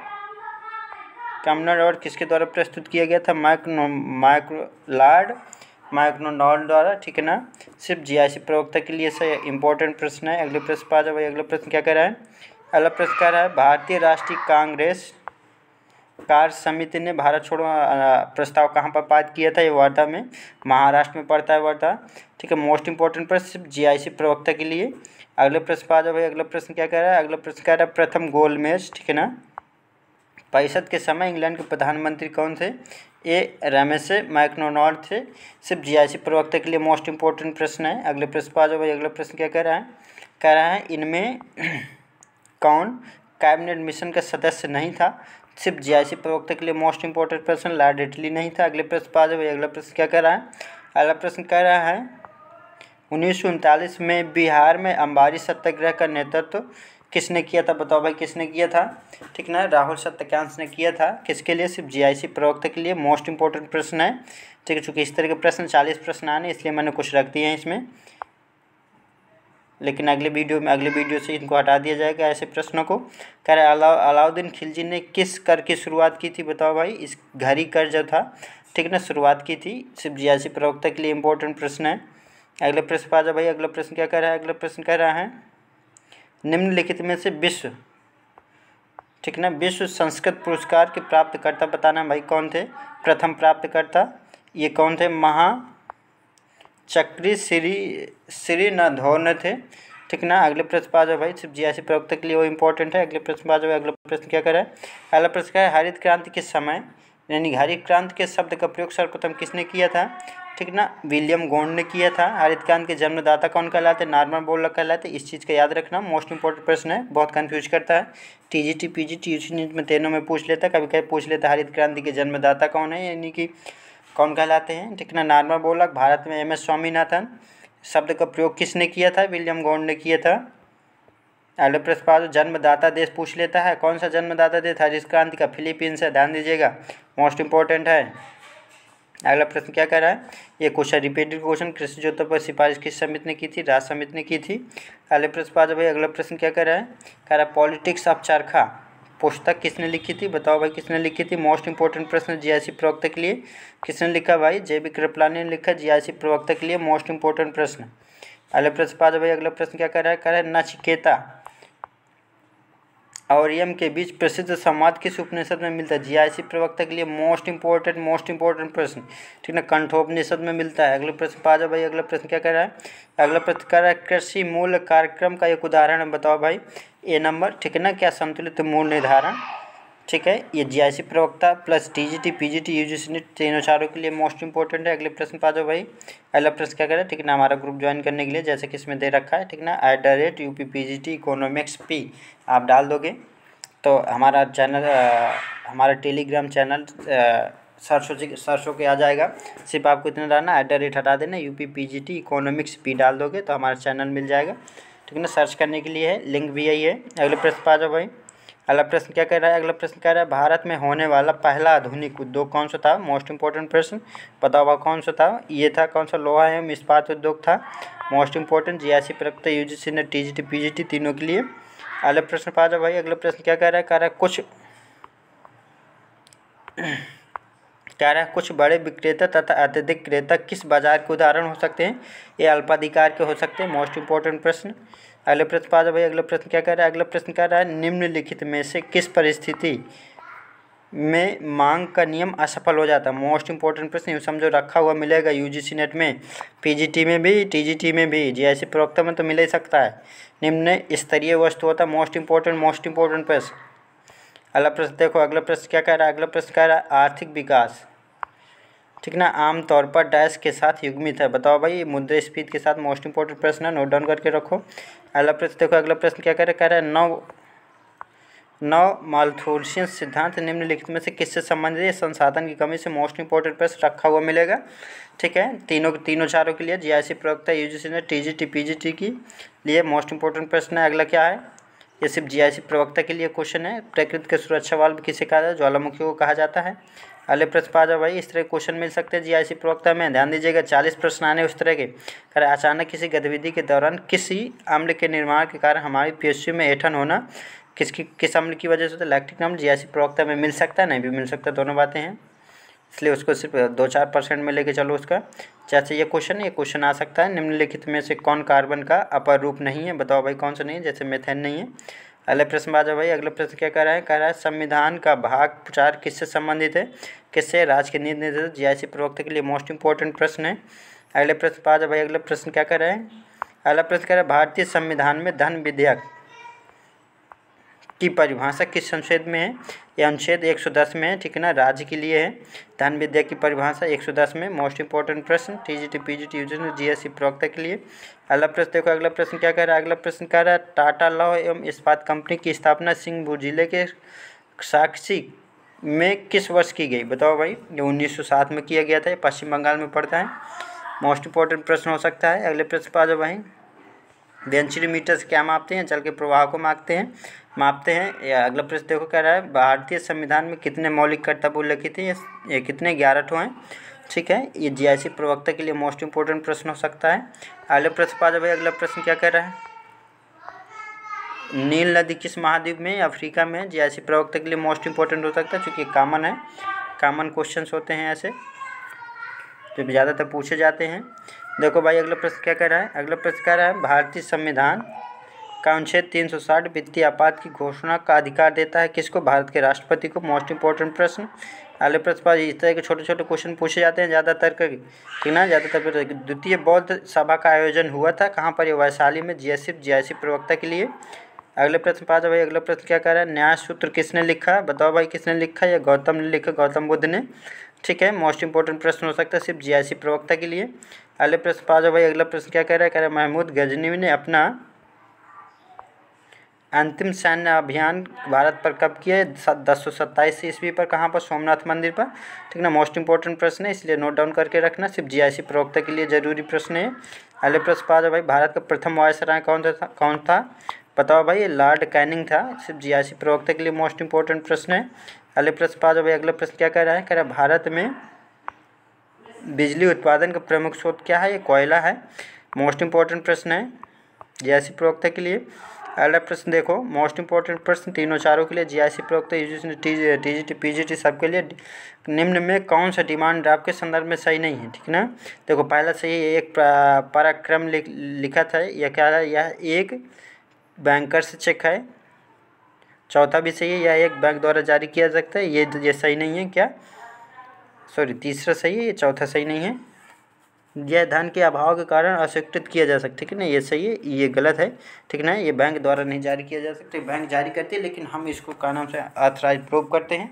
कैमनर अवार्ड किसके द्वारा प्रस्तुत किया गया था माइक्रो माइक्रो लार्ड माइक्रोनॉल द्वारा ठीक है ना सिर्फ सी प्रवक्ता के लिए सर इंपॉर्टेंट प्रश्न है अगले प्रश्न पर आ जाओ अगला प्रश्न क्या कह रहा है अगला प्रश्न कह रहा है भारतीय राष्ट्रीय कांग्रेस कार्य समिति ने भारत छोड़ो प्रस्ताव कहाँ पर पारित किया था ये वर्धा में महाराष्ट्र में पड़ता है वर्धा ठीक है मोस्ट इंपॉर्टेंट प्रश्न सिर्फ सी प्रवक्ता के लिए अगले प्रश्न पर आ जाओ भाई अगला प्रश्न क्या कह रहा है अगला प्रश्न कह रहा है प्रथम गोलमेज ठीक है ना परिषद के समय इंग्लैंड के प्रधानमंत्री कौन थे ए रमेश मैक्नोनॉड थे सिर्फ जीआईसी प्रवक्ता के लिए मोस्ट इंपॉर्टेंट प्रश्न है अगले प्रश्न पर आ जाओ भाई अगला प्रश्न क्या कह रहा है कह रहा है इनमें कौन कैबिनेट मिशन का सदस्य नहीं था सिर्फ जीआईसी प्रवक्ता के लिए मोस्ट इंपॉर्टेंट प्रश्न लॉर्ड इटली नहीं था अगले प्रश्न पर आ जाओ भाई अगला प्रश्न क्या कह रहा है अगला प्रश्न कह रहा है उन्नीस में बिहार में अंबारी सत्याग्रह का नेतृत्व किसने किया था बताओ भाई किसने किया था ठीक ना राहुल सत्यकांश ने किया था किसके लिए सिर्फ जीआईसी प्रवक्ता के लिए मोस्ट इंपॉर्टेंट प्रश्न है ठीक है चूंकि इस तरह के प्रश्न चालीस प्रश्न आने इसलिए मैंने कुछ रख दिए हैं इसमें लेकिन अगले वीडियो में अगले वीडियो से इनको हटा दिया जाएगा ऐसे प्रश्नों को कह रहे अलाउद्दीन खिलजी ने किस कर की शुरुआत की थी बताओ भाई इस घरी कर जो था ठीक ना शुरुआत की थी सिर्फ जियासी प्रवक्ता के लिए इम्पोर्टेंट प्रश्न है अगले प्रश्न पर आ जाओ भाई अगला प्रश्न क्या कह रहा है अगला प्रश्न कह रहा है निम्नलिखित में से विश्व ठीक ना विश्व संस्कृत पुरस्कार के प्राप्तकर्ता बताना भाई कौन थे प्रथम प्राप्तकर्ता ये कौन थे महा चक्री श्री श्री नधौन थे ठीक ना अगले प्रश्न पा जाओ भाई सिर्फ जी ऐसी प्रवक्ता के लिए वो इंपॉर्टेंट है अगले प्रश्न पा जाओ अगला प्रश्न क्या करें अगला प्रश्न क्या है हरित क्रांति के समय यानी हरित क्रांति के शब्द का प्रयोग सर्वप्रथम किसने किया था ठीक ना विलियम गोंड ने किया था हरित हरितकांत के जन्मदाता कौन कहलाते नार्मल बोल कहलाते इस चीज़ का याद रखना मोस्ट इंपॉर्टेंट प्रश्न है बहुत कंफ्यूज करता है टीजीटी टी ट्यूशन में तीनों में पूछ लेता कभी कभी पूछ लेता हरित क्रांति के जन्मदाता कौन है यानी कि कौन कहलाते हैं ठीक ना नॉर्मल बोलक भारत में एम एस स्वामीनाथन शब्द का प्रयोग किसने किया था विलियम गोंड ने किया था अगले प्रश्न पास जन्मदाता देश पूछ लेता है कौन सा जन्मदाता देश हरित क्रांति का फिलीपींस है ध्यान दीजिएगा मोस्ट इंपॉर्टेंट है अगला प्रश्न क्या कह रहा है ये क्वेश्चन रिपीटेड क्वेश्चन कृषि जोतों पर सिफारिश किस समिति ने की थी राज समिति ने की थी अगले प्रश्न पास भाई अगला प्रश्न क्या कह रहा है कह रहा है पॉलिटिक्स ऑफ चरखा पुस्तक किसने लिखी थी बताओ भाई किसने लिखी थी मोस्ट इंपॉर्टेंट प्रश्न जीआईसी प्रवक्ता के लिए किसने लिखा भाई जे बी कृपलानी ने लिखा जीआईसी प्रवक्ता के लिए मोस्ट इंपॉर्टेंट प्रश्न अगले प्रश्न पास भाई अगला प्रश्न क्या कह रहा है कह रहा है नचिकेता और यम के बीच प्रसिद्ध संवाद किस उपनिषद में मिलता है जीआईसी हाँ, प्रवक्ता के लिए मोस्ट इंपॉर्टेंट मोस्ट इंपॉर्टेंट प्रश्न ठीक ना कंठोपनिषद में मिलता है अगला प्रश्न पा जाओ भाई अगला प्रश्न क्या कर रहा है अगला प्रश्न कर रहा है कृषि मूल कार्यक्रम का एक उदाहरण बताओ भाई ए नंबर ठीक है ना क्या संतुलित मूल निर्धारण ठीक है ये जीआईसी प्रवक्ता plus TGT PGT UGC net तीनों चारों के लिए मोस्ट इंपॉर्टेंट है अगले प्रश्न पा जाओ भाई अगला प्रश्न क्या करें ठीक है ना हमारा ग्रुप ज्वाइन करने के लिए जैसे कि इसमें दे रखा है ठीक ना at the rate U P P G T economics P आप डाल दोगे तो हमारा चैनल हमारा टेलीग्राम चैनल सरसों जी सरसों के आ जाएगा सिर्फ आपको इतना डालना एट द रेट हटा देना U P P G T economics P डाल दोगे तो हमारा चैनल मिल जाएगा ठीक है ना सर्च करने के लिए है लिंक भी यही है अगले प्रश्न पा जाओ भाई अगला प्रश्न क्या कह रहा है अगला प्रश्न कह रहा है भारत में होने वाला पहला आधुनिक उद्योग कौन सा था मोस्ट इम्पोर्टेंट प्रश्न पता हुआ कौन सा था ये था कौन सा लोहा एवं इस्पात उद्योग था most I C प्रक्त you G C ने T G T P G T तीनों के लिए अगला प्रश्न पा जाओ भाई अगला प्रश्न क्या कह रहा है कह रहा है कुछ कह रहा है कुछ बड़े विक्रेता तथा अत्यधिक क्रेता किस बाजार के उदाहरण हो सकते हैं ये अल्पाधिकार के हो सकते हैं मोस्ट इम्पोर्टेंट प्रश्न अगले प्रश्न पास भाई अगला प्रश्न क्या कह रहा है अगला प्रश्न कह रहा है निम्नलिखित में से किस परिस्थिति में मांग का नियम असफल हो जाता है मोस्ट इंपॉर्टेंट प्रश्न समझो रखा हुआ मिलेगा यूजीसी नेट में पीजीटी में भी टीजीटी में भी जीआईसी प्रवक्ता में तो मिल ही सकता है निम्न स्तरीय वस्तु होता है मोस्ट इंपॉर्टेंट मोस्ट इंपॉर्टेंट प्रश्न अगला प्रश्न देखो अगला प्रश्न क्या कह रहा है अगला प्रश्न कह रहा है आर्थिक विकास ठीक ना आम तौर पर डैश के साथ युग्मित है बताओ भाई मुद्रा स्पीड के साथ मोस्ट इंपॉर्टेंट प्रश्न है नोट डाउन करके रखो अगला प्रश्न देखो अगला प्रश्न क्या कह रहा है कह रहा है नौ नौ मालथोसियन सिद्धांत निम्नलिखित में से किससे संबंधित है संसाधन की कमी से मोस्ट इंपॉर्टेंट प्रश्न रखा हुआ मिलेगा ठीक है तीनों तीनों चारों के लिए सी प्रवक्ता सी ने जी टी की लिए मोस्ट इंपॉर्टेंट प्रश्न है अगला क्या है ये सिर्फ जीआईसी प्रवक्ता के लिए क्वेश्चन है प्रकृति के सुरक्षा वाल्व किसे कहा जाता है ज्वालामुखी को कहा जाता है अगले प्रश्न पा जाओ भाई इस तरह के क्वेश्चन मिल सकते हैं जीआईसी प्रवक्ता में ध्यान दीजिएगा चालीस प्रश्न आने उस तरह के अरे अचानक किसी गतिविधि के दौरान किसी अम्ल के निर्माण के कारण हमारी पीएसयू में ऐठन होना किसकी किस अम्ल की वजह से होता है लैक्टिक अम्ल जीआईसी प्रवक्ता में मिल सकता है नहीं भी मिल सकता दोनों बातें हैं इसलिए उसको सिर्फ दो चार परसेंट में लेके चलो उसका चाहे ये क्वेश्चन ये क्वेश्चन आ सकता है निम्नलिखित में से कौन कार्बन का अपर रूप नहीं है बताओ भाई कौन सा नहीं है जैसे मेथेन नहीं है अगले प्रश्न बाद भाई अगला प्रश्न क्या कह रहा है कह रहा है संविधान का भाग चार किससे संबंधित है किससे राज्य के नीति निर्देश जीआईसी प्रवक्ता के लिए मोस्ट इंपॉर्टेंट प्रश्न है अगले प्रश्न बाद भाई अगले प्रश्न क्या कह रहे हैं अगला प्रश्न कह रहे हैं भारतीय संविधान में धन विधेयक की परिभाषा किस अनुच्छेद में है यह अनुच्छेद 110 में है ठीक है ना राज्य के लिए है धन विद्या की परिभाषा 110 में मोस्ट इंपॉर्टेंट प्रश्न टीजीटी पीजीटी यूजन जीएससी प्रवक्ता के लिए अगला प्रश्न देखो अगला प्रश्न क्या कह रहा है अगला प्रश्न कह रहा है टाटा लॉ एवं इस्पात कंपनी की स्थापना सिंहभू जिले के साक्षी में किस वर्ष की गई बताओ भाई ये सात में किया गया था पश्चिम बंगाल में पड़ता है मोस्ट इंपॉर्टेंट प्रश्न हो सकता है अगले प्रश्न पर आ जाओ भाई वेंचुरी मीटर से क्या मापते हैं जल के प्रवाह को मापते हैं मापते हैं या अगला प्रश्न देखो कह रहा है भारतीय संविधान में कितने मौलिक कर्तव्य उल्लेखित हैं ये कितने ग्यारह ठो हैं ठीक है ये जीआईसी प्रवक्ता के लिए मोस्ट इंपोर्टेंट प्रश्न हो सकता है अगला प्रश्न पा भाई अगला प्रश्न क्या कह रहा है नील नदी किस महाद्वीप में अफ्रीका में जीआईसी प्रवक्ता के लिए मोस्ट इंपोर्टेंट हो सकता है चूँकि कॉमन है कॉमन क्वेश्चन होते हैं ऐसे जो ज़्यादातर पूछे जाते हैं देखो भाई अगला प्रश्न क्या कह रहा है अगला प्रश्न कह रहा है भारतीय संविधान का अनुच्छेद 360 वित्तीय आपात की घोषणा का अधिकार देता है किसको भारत के राष्ट्रपति को मोस्ट इंपॉर्टेंट प्रश्न अगले प्रश्न पर इस तरह के छोटे छोटे क्वेश्चन पूछे जाते हैं ज़्यादातर ठीक ना ज़्यादातर द्वितीय बौद्ध सभा का आयोजन हुआ था कहाँ पर यह वैशाली में जीएसएफ जीएसएफ प्रवक्ता के लिए अगले प्रश्न पाँच भाई अगला प्रश्न क्या कर रहा है न्याय सूत्र किसने लिखा बताओ भाई किसने लिखा या गौतम ने लिखा गौतम बुद्ध ने ठीक है मोस्ट इंपॉर्टेंट प्रश्न हो सकता है सिर्फ जीआईसी प्रवक्ता के लिए अगले प्रश्न पाँच भाई अगला प्रश्न क्या कह रहा है कह रहा है महमूद गजनी ने अपना अंतिम सैन्य अभियान भारत पर कब किया दस सौ सत्ताईस ईस्वी पर कहाँ पर सोमनाथ मंदिर पर ठीक ना मोस्ट इंपॉर्टेंट प्रश्न है इसलिए नोट डाउन करके रखना सिर्फ जीआईसी प्रवक्ता के लिए जरूरी प्रश्न है अगले प्रश्न पा भाई भारत का प्रथम राय कौन था कौन था बताओ भाई लॉर्ड कैनिंग था सिर्फ सी प्रवक्ता के लिए मोस्ट इंपॉर्टेंट प्रश्न है अगले प्रश्न पा भाई अगला प्रश्न क्या कह रहा है कह रहा है भारत में बिजली उत्पादन का प्रमुख स्रोत क्या है ये कोयला है मोस्ट इंपॉर्टेंट प्रश्न है सी प्रवक्ता के लिए अगला प्रश्न देखो मोस्ट इंपॉर्टेंट प्रश्न तीनों चारों के लिए जीआईसी प्रयोग टीजीटी टी सबके लिए निम्न में कौन सा डिमांड ड्राफ्ट के संदर्भ में सही नहीं है ठीक ना देखो पहला सही एक पराक्रम लिख, लिखा था यह क्या है यह एक बैंकर से चेक है चौथा भी सही है यह एक बैंक द्वारा जारी किया जा सकता है ये ये सही नहीं है क्या सॉरी तीसरा सही है ये चौथा सही नहीं है यह धन के अभाव के कारण अस्वीकृत किया जा सकता है ठीक है ना ये सही है ये गलत है ठीक है ना ये बैंक द्वारा नहीं जारी किया जा सकता बैंक जारी करती है लेकिन हम इसको का नाम से ऑथराइज प्रूव करते हैं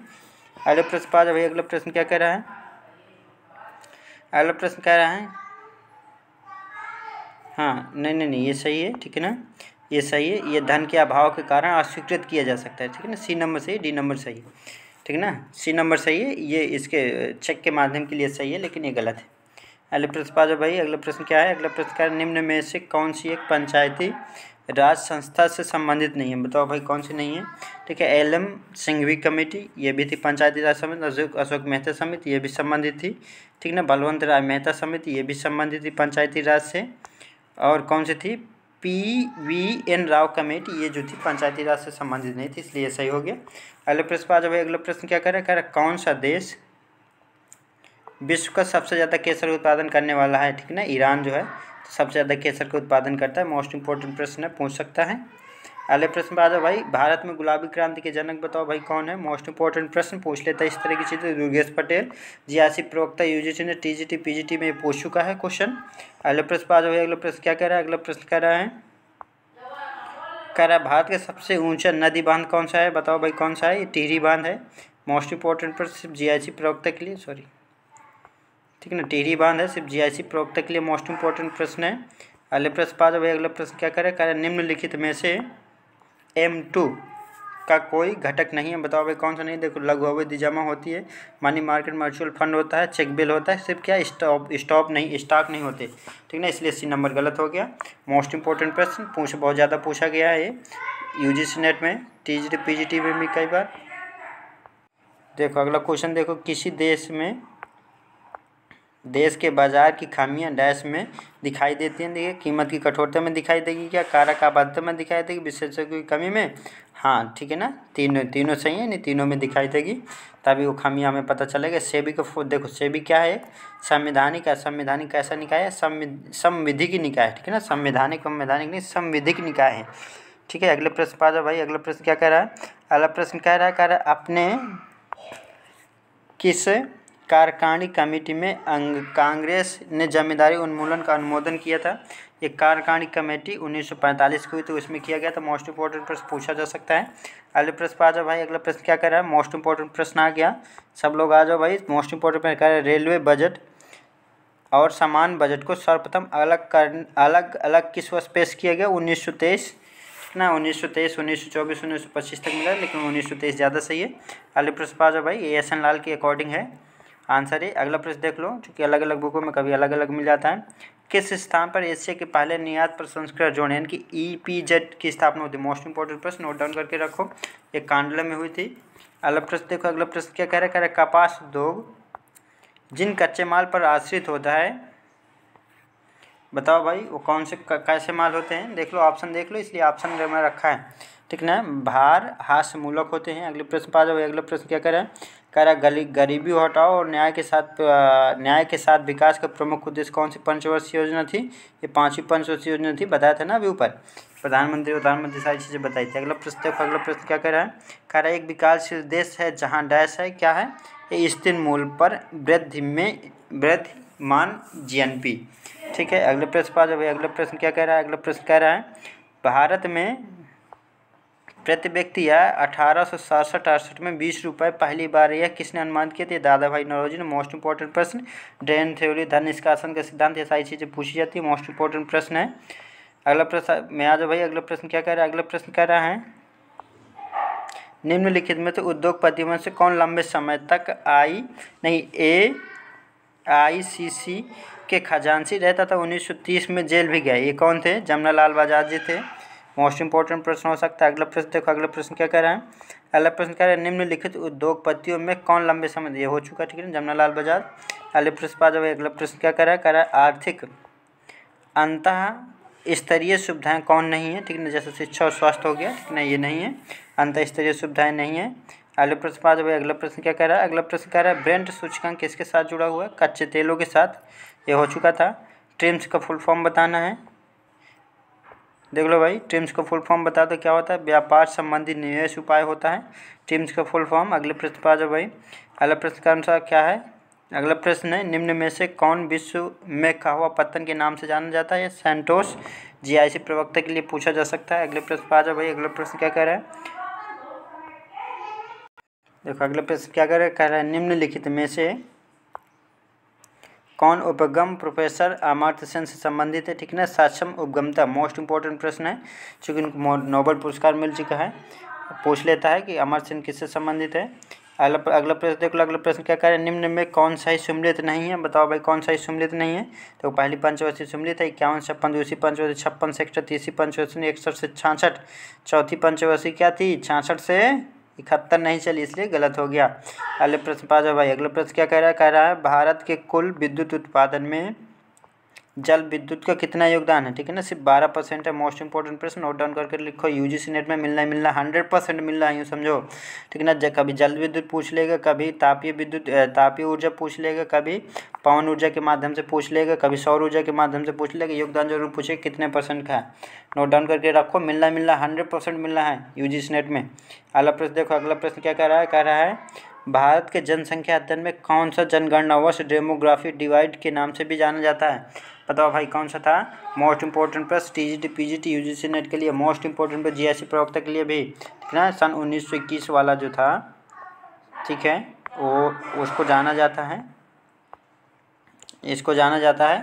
अगला प्रश्न पाँच भाई अगला प्रश्न क्या कह रहा है अगला प्रश्न कह रहा है हाँ नहीं नहीं नहीं ये सही है ठीक है ना ये सही है ये धन के अभाव के कारण अस्वीकृत किया जा सकता है ठीक है ना सी नंबर सही डी नंबर सही है ठीक है ना सी नंबर सही है ये इसके चेक के माध्यम के लिए सही है लेकिन ये गलत है अगले प्रश्न पा जाओ भाई अगला प्रश्न क्या है अगला प्रश्न क्या है निम्न में से कौन सी एक पंचायती राज संस्था से संबंधित नहीं है बताओ भाई कौन सी नहीं है ठीक है एल एम सिंघवी कमेटी ये भी थी पंचायती राज समिति अशोक अशोक मेहता समिति ये भी संबंधित थी ठीक ना बलवंत राय मेहता समिति ये भी संबंधित थी पंचायती राज से और कौन सी थी पी वी एन राव कमेटी ये जो थी पंचायती राज से संबंधित नहीं थी इसलिए सही हो गया अगले प्रश्न पर आ जाओ भाई अगला प्रश्न क्या कर रहा है कह रहे कौन सा देश विश्व का सबसे ज़्यादा केसर उत्पादन करने वाला है ठीक ना ईरान जो है तो सबसे ज़्यादा केसर का उत्पादन करता है मोस्ट इंपॉर्टेंट प्रश्न है पूछ सकता है अगले प्रश्न पर आ जाओ भाई भारत में गुलाबी क्रांति के जनक बताओ भाई कौन है मोस्ट इंपॉर्टेंट प्रश्न पूछ लेता है इस तरह की चीज़ें दुर्गेश पटेल सी प्रवक्ता यूजीसी ने जी टी में पूछ चुका है क्वेश्चन अगले प्रश्न पर आ जाओ भाई अगला प्रश्न क्या कह रहा है अगला प्रश्न कह रहा है कह रहा है भारत का सबसे ऊंचा नदी बांध कौन सा है बताओ भाई कौन सा है ये टिहरी बांध है मोस्ट इंपॉर्टेंट प्रश्न जी प्रवक्ता के लिए सॉरी ठीक है ना टिहरी बांध है सिर्फ जीआईसी प्रवक्ता के लिए मोस्ट इंपॉर्टेंट प्रश्न है अगले प्रश्न पा भाई अगला प्रश्न क्या करें करें निम्नलिखित में से एम टू का कोई घटक नहीं है बताओ भाई कौन सा नहीं देखो लघु अवधि जमा होती है मनी मार्केट म्यूचुअल फंड होता है चेक बिल होता है सिर्फ क्या स्टॉप स्टॉप नहीं स्टॉक नहीं होते ठीक ना इसलिए सी नंबर गलत हो गया मोस्ट इंपॉर्टेंट प्रश्न पूछ बहुत ज़्यादा पूछा गया है यू यूजीसी नेट में टी पीजीटी में भी कई बार देखो अगला क्वेश्चन देखो किसी देश में देश के बाजार की खामियां डैश में दिखाई देती हैं देखिए कीमत की कठोरता में दिखाई देगी क्या कारक आबादता में दिखाई देगी विशेषज्ञों की कमी में हाँ ठीक है ना तीनों तीनों सही है नहीं तीनों में दिखाई देगी तभी वो खामियां हमें पता चलेगा सेबी को देखो सेबी क्या है संवैधानिक है कैसा निकाय है संविधिक निकाय है ठीक है ना संवैधानिक संवैधानिक नहीं संविधिक निकाय है ठीक है अगले प्रश्न पा जाओ भाई अगला प्रश्न क्या कह रहा है अगला प्रश्न कह रहा है कह रहा है अपने किस कार्यकारिणी कमेटी में कांग्रेस ने जमींदारी उन्मूलन का अनुमोदन किया था ये कार्यकारिणी कमेटी 1945 की हुई तो इसमें किया गया था मोस्ट इंपॉर्टेंट प्रश्न पूछा जा सकता है अगले प्रश्न पर आ जाओ भाई अगला प्रश्न क्या कर रहा है मोस्ट इंपॉर्टेंट प्रश्न आ गया सब लोग आ जाओ भाई मोस्ट इंपॉर्टेंट प्रश्न हैं रेलवे बजट और समान बजट को सर्वप्रथम अलग कर अलग अलग किस वर्ष पेश किया गया उन्नीस सौ तेईस ना उन्नीस सौ तेईस उन्नीस सौ चौबीस उन्नीस सौ पच्चीस तक मिला लेकिन उन्नीस सौ तेईस ज़्यादा सही है अली जो भाई ए एस एन लाल के अकॉर्डिंग है आंसर है अगला प्रश्न देख लो चूँकि अलग अलग बुकों में कभी अलग अलग मिल जाता है किस स्थान पर एशिया के पहले निर्यात प्रसंस्करण जोन यानी कि ई पी जेड की स्थापना होती है मोस्ट इंपॉर्टेंट प्रश्न नोट डाउन करके रखो ये कांडला में हुई थी अगला प्रश्न देखो अगला प्रश्न क्या कह रहा है कह रहा है कपास उद्योग जिन कच्चे माल पर आश्रित होता है बताओ भाई वो कौन से कैसे माल होते हैं देख लो ऑप्शन देख लो इसलिए ऑप्शन में रखा है ठीक ना भार हास्यमूलक होते हैं अगले प्रश्न पा जाओ अगला प्रश्न क्या करें कह गरीबी हटाओ और न्याय के साथ न्याय के साथ विकास का प्रमुख उद्देश्य कौन सी पंचवर्षीय योजना थी ये पाँचवीं पंचवर्षीय योजना थी बताया था ना अभी ऊपर प्रधानमंत्री प्रधानमंत्री सारी चीज़ें बताई थी अगला प्रश्न देखो अगला प्रश्न क्या कह रहा है कह रहा है एक विकासशील देश है जहाँ डैश है क्या है ये स्थिर मूल पर वृद्धि में वृद्धि मान जी ठीक है अगले प्रश्न पास आ अगला प्रश्न क्या कह रहा है अगला प्रश्न कह रहा है भारत में प्रति व्यक्ति यह अठारह सौ सड़सठ अड़सठ में बीस रुपये पहली बार यह किसने अनुमान किया थे तो दादा भाई नरोजी ने मोस्ट इंपॉर्टेंट प्रश्न ड्रेन थ्योरी धन निष्कासन का सिद्धांत ये सारी चीज़ें पूछी जाती है मोस्ट इंपॉर्टेंट प्रश्न है अगला प्रश्न मैं आज भाई अगला प्रश्न क्या कह रहा है अगला प्रश्न कह रहा है निम्नलिखित में तो उद्योगपति में से कौन लंबे समय तक आई नहीं ए आई सी सी के खजानसी रहता था 1930 में जेल भी गए ये कौन थे जमनालाल बजाज जी थे मोस्ट इंपॉर्टेंट प्रश्न हो सकता है अगला प्रश्न देखो अगला प्रश्न क्या कह रहा है अगला प्रश्न कह रहा है निम्नलिखित उद्योगपतियों में कौन लंबे समय ये हो चुका ठीक है ना जमनालाल बजाज अगले प्रश्न जाए अगला प्रश्न क्या कह रहा है कह रहा है आर्थिक अंत स्तरीय सुविधाएं कौन नहीं है ठीक है ना जैसे शिक्षा और स्वास्थ्य हो गया ठीक ना ये नहीं है अंत स्तरीय सुविधाएं नहीं है अगले प्रश्न पा जाए अगला प्रश्न क्या कह रहा है अगला प्रश्न कह रहा है ब्रेंड सूचकांक किसके साथ जुड़ा हुआ है कच्चे तेलों के साथ ये हो चुका था ट्रिम्स का फुल फॉर्म बताना है देख लो भाई ट्रिम्स का फुल फॉर्म बता दो क्या होता है व्यापार संबंधी निवेश उपाय होता है टीम्स का फुल फॉर्म अगले प्रश्न पर आ जाओ भाई अगला प्रश्न का अनुसार क्या है अगला प्रश्न है निम्न में से कौन विश्व में कहवा पत्तन के नाम से जाना जाता है सेंटोस जी प्रवक्ता के लिए पूछा जा सकता है अगले प्रश्न पर आ जाओ भाई अगला प्रश्न क्या कह रहा है देखो अगला प्रश्न क्या कह रहे हैं कह निम्नलिखित में से कौन उपगम प्रोफेसर अमर्थ सेन से संबंधित है ठीक है ना सक्षम उपगमता मोस्ट इंपॉर्टेंट प्रश्न है चूँकि उनको नोबल पुरस्कार मिल चुका है पूछ लेता है कि अमर्त्य सेन किससे संबंधित है अगला अगला प्रश्न देख लो अगला प्रश्न क्या करें निम्न में कौन सा ही सुमलित नहीं है बताओ भाई कौन सा ही सुमलित नहीं है तो पहली पंचवर्षीय सुमलित है इक्यावन छप्पन दूसरी पंचवर्षी छप्पन से सौ तीसरी पंचवर्षी इकसठ से छाछठ चौथी पंचवर्षी क्या थी छाछठ से इकहत्तर नहीं चली इसलिए गलत हो गया अगले प्रश्न पाँच भाई अगला प्रश्न क्या कह रहा है कह रहा है भारत के कुल विद्युत उत्पादन में जल विद्युत का कितना योगदान है ठीक है ना सिर्फ बारह परसेंट है मोस्ट इंपॉर्टेंट प्रश्न नोट डाउन करके लिखो यूजीसी नेट में मिलना मिलना हंड्रेड परसेंट मिलना है यूँ समझो ठीक है ना कभी जल विद्युत पूछ लेगा कभी तापीय विद्युत तापीय ऊर्जा पूछ लेगा कभी पवन ऊर्जा के माध्यम से पूछ लेगा कभी सौर ऊर्जा के माध्यम से पूछ लेगा योगदान जरूर पूछे कितने परसेंट का है नोट डाउन करके रखो मिलना मिलना हंड्रेड परसेंट मिलना है यूजीसी नेट में अगला प्रश्न देखो अगला प्रश्न क्या कह रहा है कह रहा है भारत के जनसंख्या अध्ययन में कौन सा जनगणना वर्ष डेमोग्राफी डिवाइड के नाम से भी जाना जाता है बताओ भाई कौन सा था most important plus T G T P G T U G C net के लिए most important plus G S C प्रवक्ता के लिए भी ठीक है सन उन्नीस सौ इक्कीस वाला जो था ठीक है वो उसको जाना जाता है इसको जाना जाता है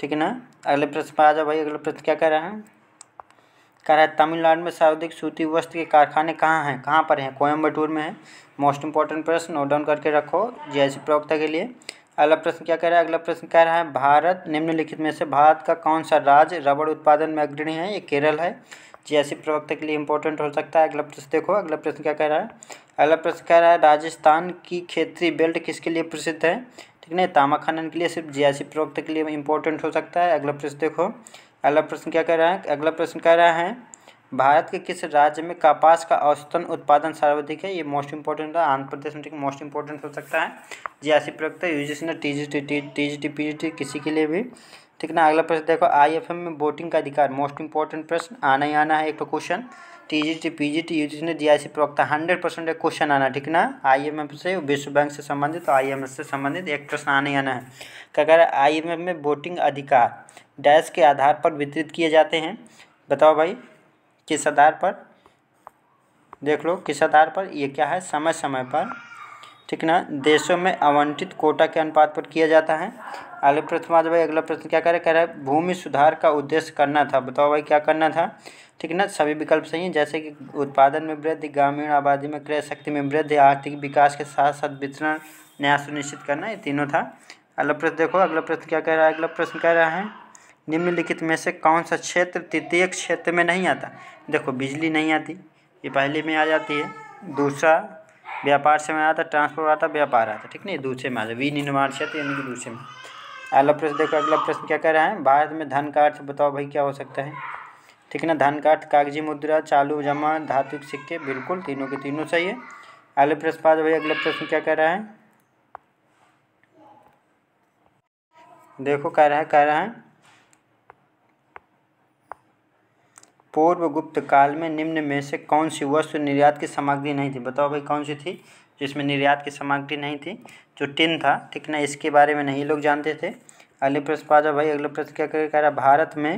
ठीक है ना अगले प्रश्न पर आ जाओ भाई अगला प्रश्न क्या कह रहे हैं कह रहा है तमिलनाडु में सर्वाधिक सूती वस्त्र के कारखाने कहाँ हैं कहाँ पर हैं कोयम्बटूर में है मोस्ट इंपॉर्टेंट प्रश्न नोट डाउन करके रखो जी एस प्रवक्ता के लिए अगला प्रश्न क्या कह रहा है अगला प्रश्न कह रहा है भारत निम्नलिखित में से भारत का कौन सा राज्य रबड़ उत्पादन में अग्रणी है ये केरल है जियासी प्रवक्ता के लिए इंपॉर्टेंट हो सकता है अगला प्रश्न देखो अगला प्रश्न क्या कह रहा है अगला प्रश्न कह रहा है राजस्थान की क्षेत्रीय बेल्ट किसके लिए प्रसिद्ध है ठीक है तामा खनन के लिए सिर्फ जियासी प्रवक्ता के लिए इंपॉर्टेंट हो सकता है अगला प्रश्न देखो अगला प्रश्न क्या कह रहा है अगला प्रश्न कह रहा है भारत के किस राज्य में कपास का औसतन उत्पादन सर्वाधिक है ये मोस्ट इंपॉर्टेंट है आंध्र प्रदेश में ठीक मोस्ट इंपॉर्टेंट हो सकता है जी ऐसी प्रयुक्त है सी ने T G T T G T P G T किसी के लिए भी ठीक ना अगला प्रश्न देखो आई एफ एम में वोटिंग का अधिकार मोस्ट इंपॉर्टेंट प्रश्न आना ही आना है एक तो question T G T P G T U G ने जी आई सी प्रवक्ता हंड्रेड परसेंट एक क्वेश्चन आना ठीक ना आई एम एफ से विश्व बैंक से संबंधित तो आई एम एफ से संबंधित एक प्रश्न आना ही आना है क्या कह रहा है आई एम एफ में वोटिंग अधिकार डैश के आधार पर वितरित किए जाते हैं बताओ भाई किस आधार पर देख लो किस आधार पर ये क्या है समय समय पर ठीक ना देशों में आवंटित कोटा के अनुपात पर किया जाता है अगले प्रश्न आज भाई अगला प्रश्न क्या करे कह रहा है भूमि सुधार का उद्देश्य करना था बताओ भाई क्या करना था ठीक ना सभी विकल्प सही हैं जैसे कि उत्पादन में वृद्धि ग्रामीण आबादी में क्रय शक्ति में वृद्धि आर्थिक विकास के साथ साथ वितरण न्याय सुनिश्चित करना ये तीनों था अगला प्रश्न देखो अगला प्रश्न क्या कह रहा है अगला प्रश्न कह रहा है निम्नलिखित में से कौन सा क्षेत्र तृतीय क्षेत्र में नहीं आता देखो बिजली नहीं आती ये पहले में आ जाती है दूसरा व्यापार से में आता ट्रांसपोर्ट आता व्यापार आता ठीक नहीं दूसरे में आता विनिर्माण क्षेत्र यानी कि दूसरे में अगला प्रश्न देखो अगला प्रश्न क्या कह रहा है भारत में धन का अर्थ बताओ भाई क्या हो सकता है ठीक है ना धन का अर्थ कागजी मुद्रा चालू जमा धातु सिक्के बिल्कुल तीनों के तीनों सही है अगले प्रश्न पाद भाई अगला प्रश्न क्या कह रहा है देखो कह रहा है कह रहा है पूर्व गुप्त काल में निम्न में से कौन सी वस्तु निर्यात की सामग्री नहीं थी बताओ भाई कौन सी थी जिसमें निर्यात की सामग्री नहीं थी जो टिन था ठीक ना इसके बारे में नहीं लोग जानते थे अगले प्रश्न पा भाई अगले प्रश्न क्या कह रहा भारत में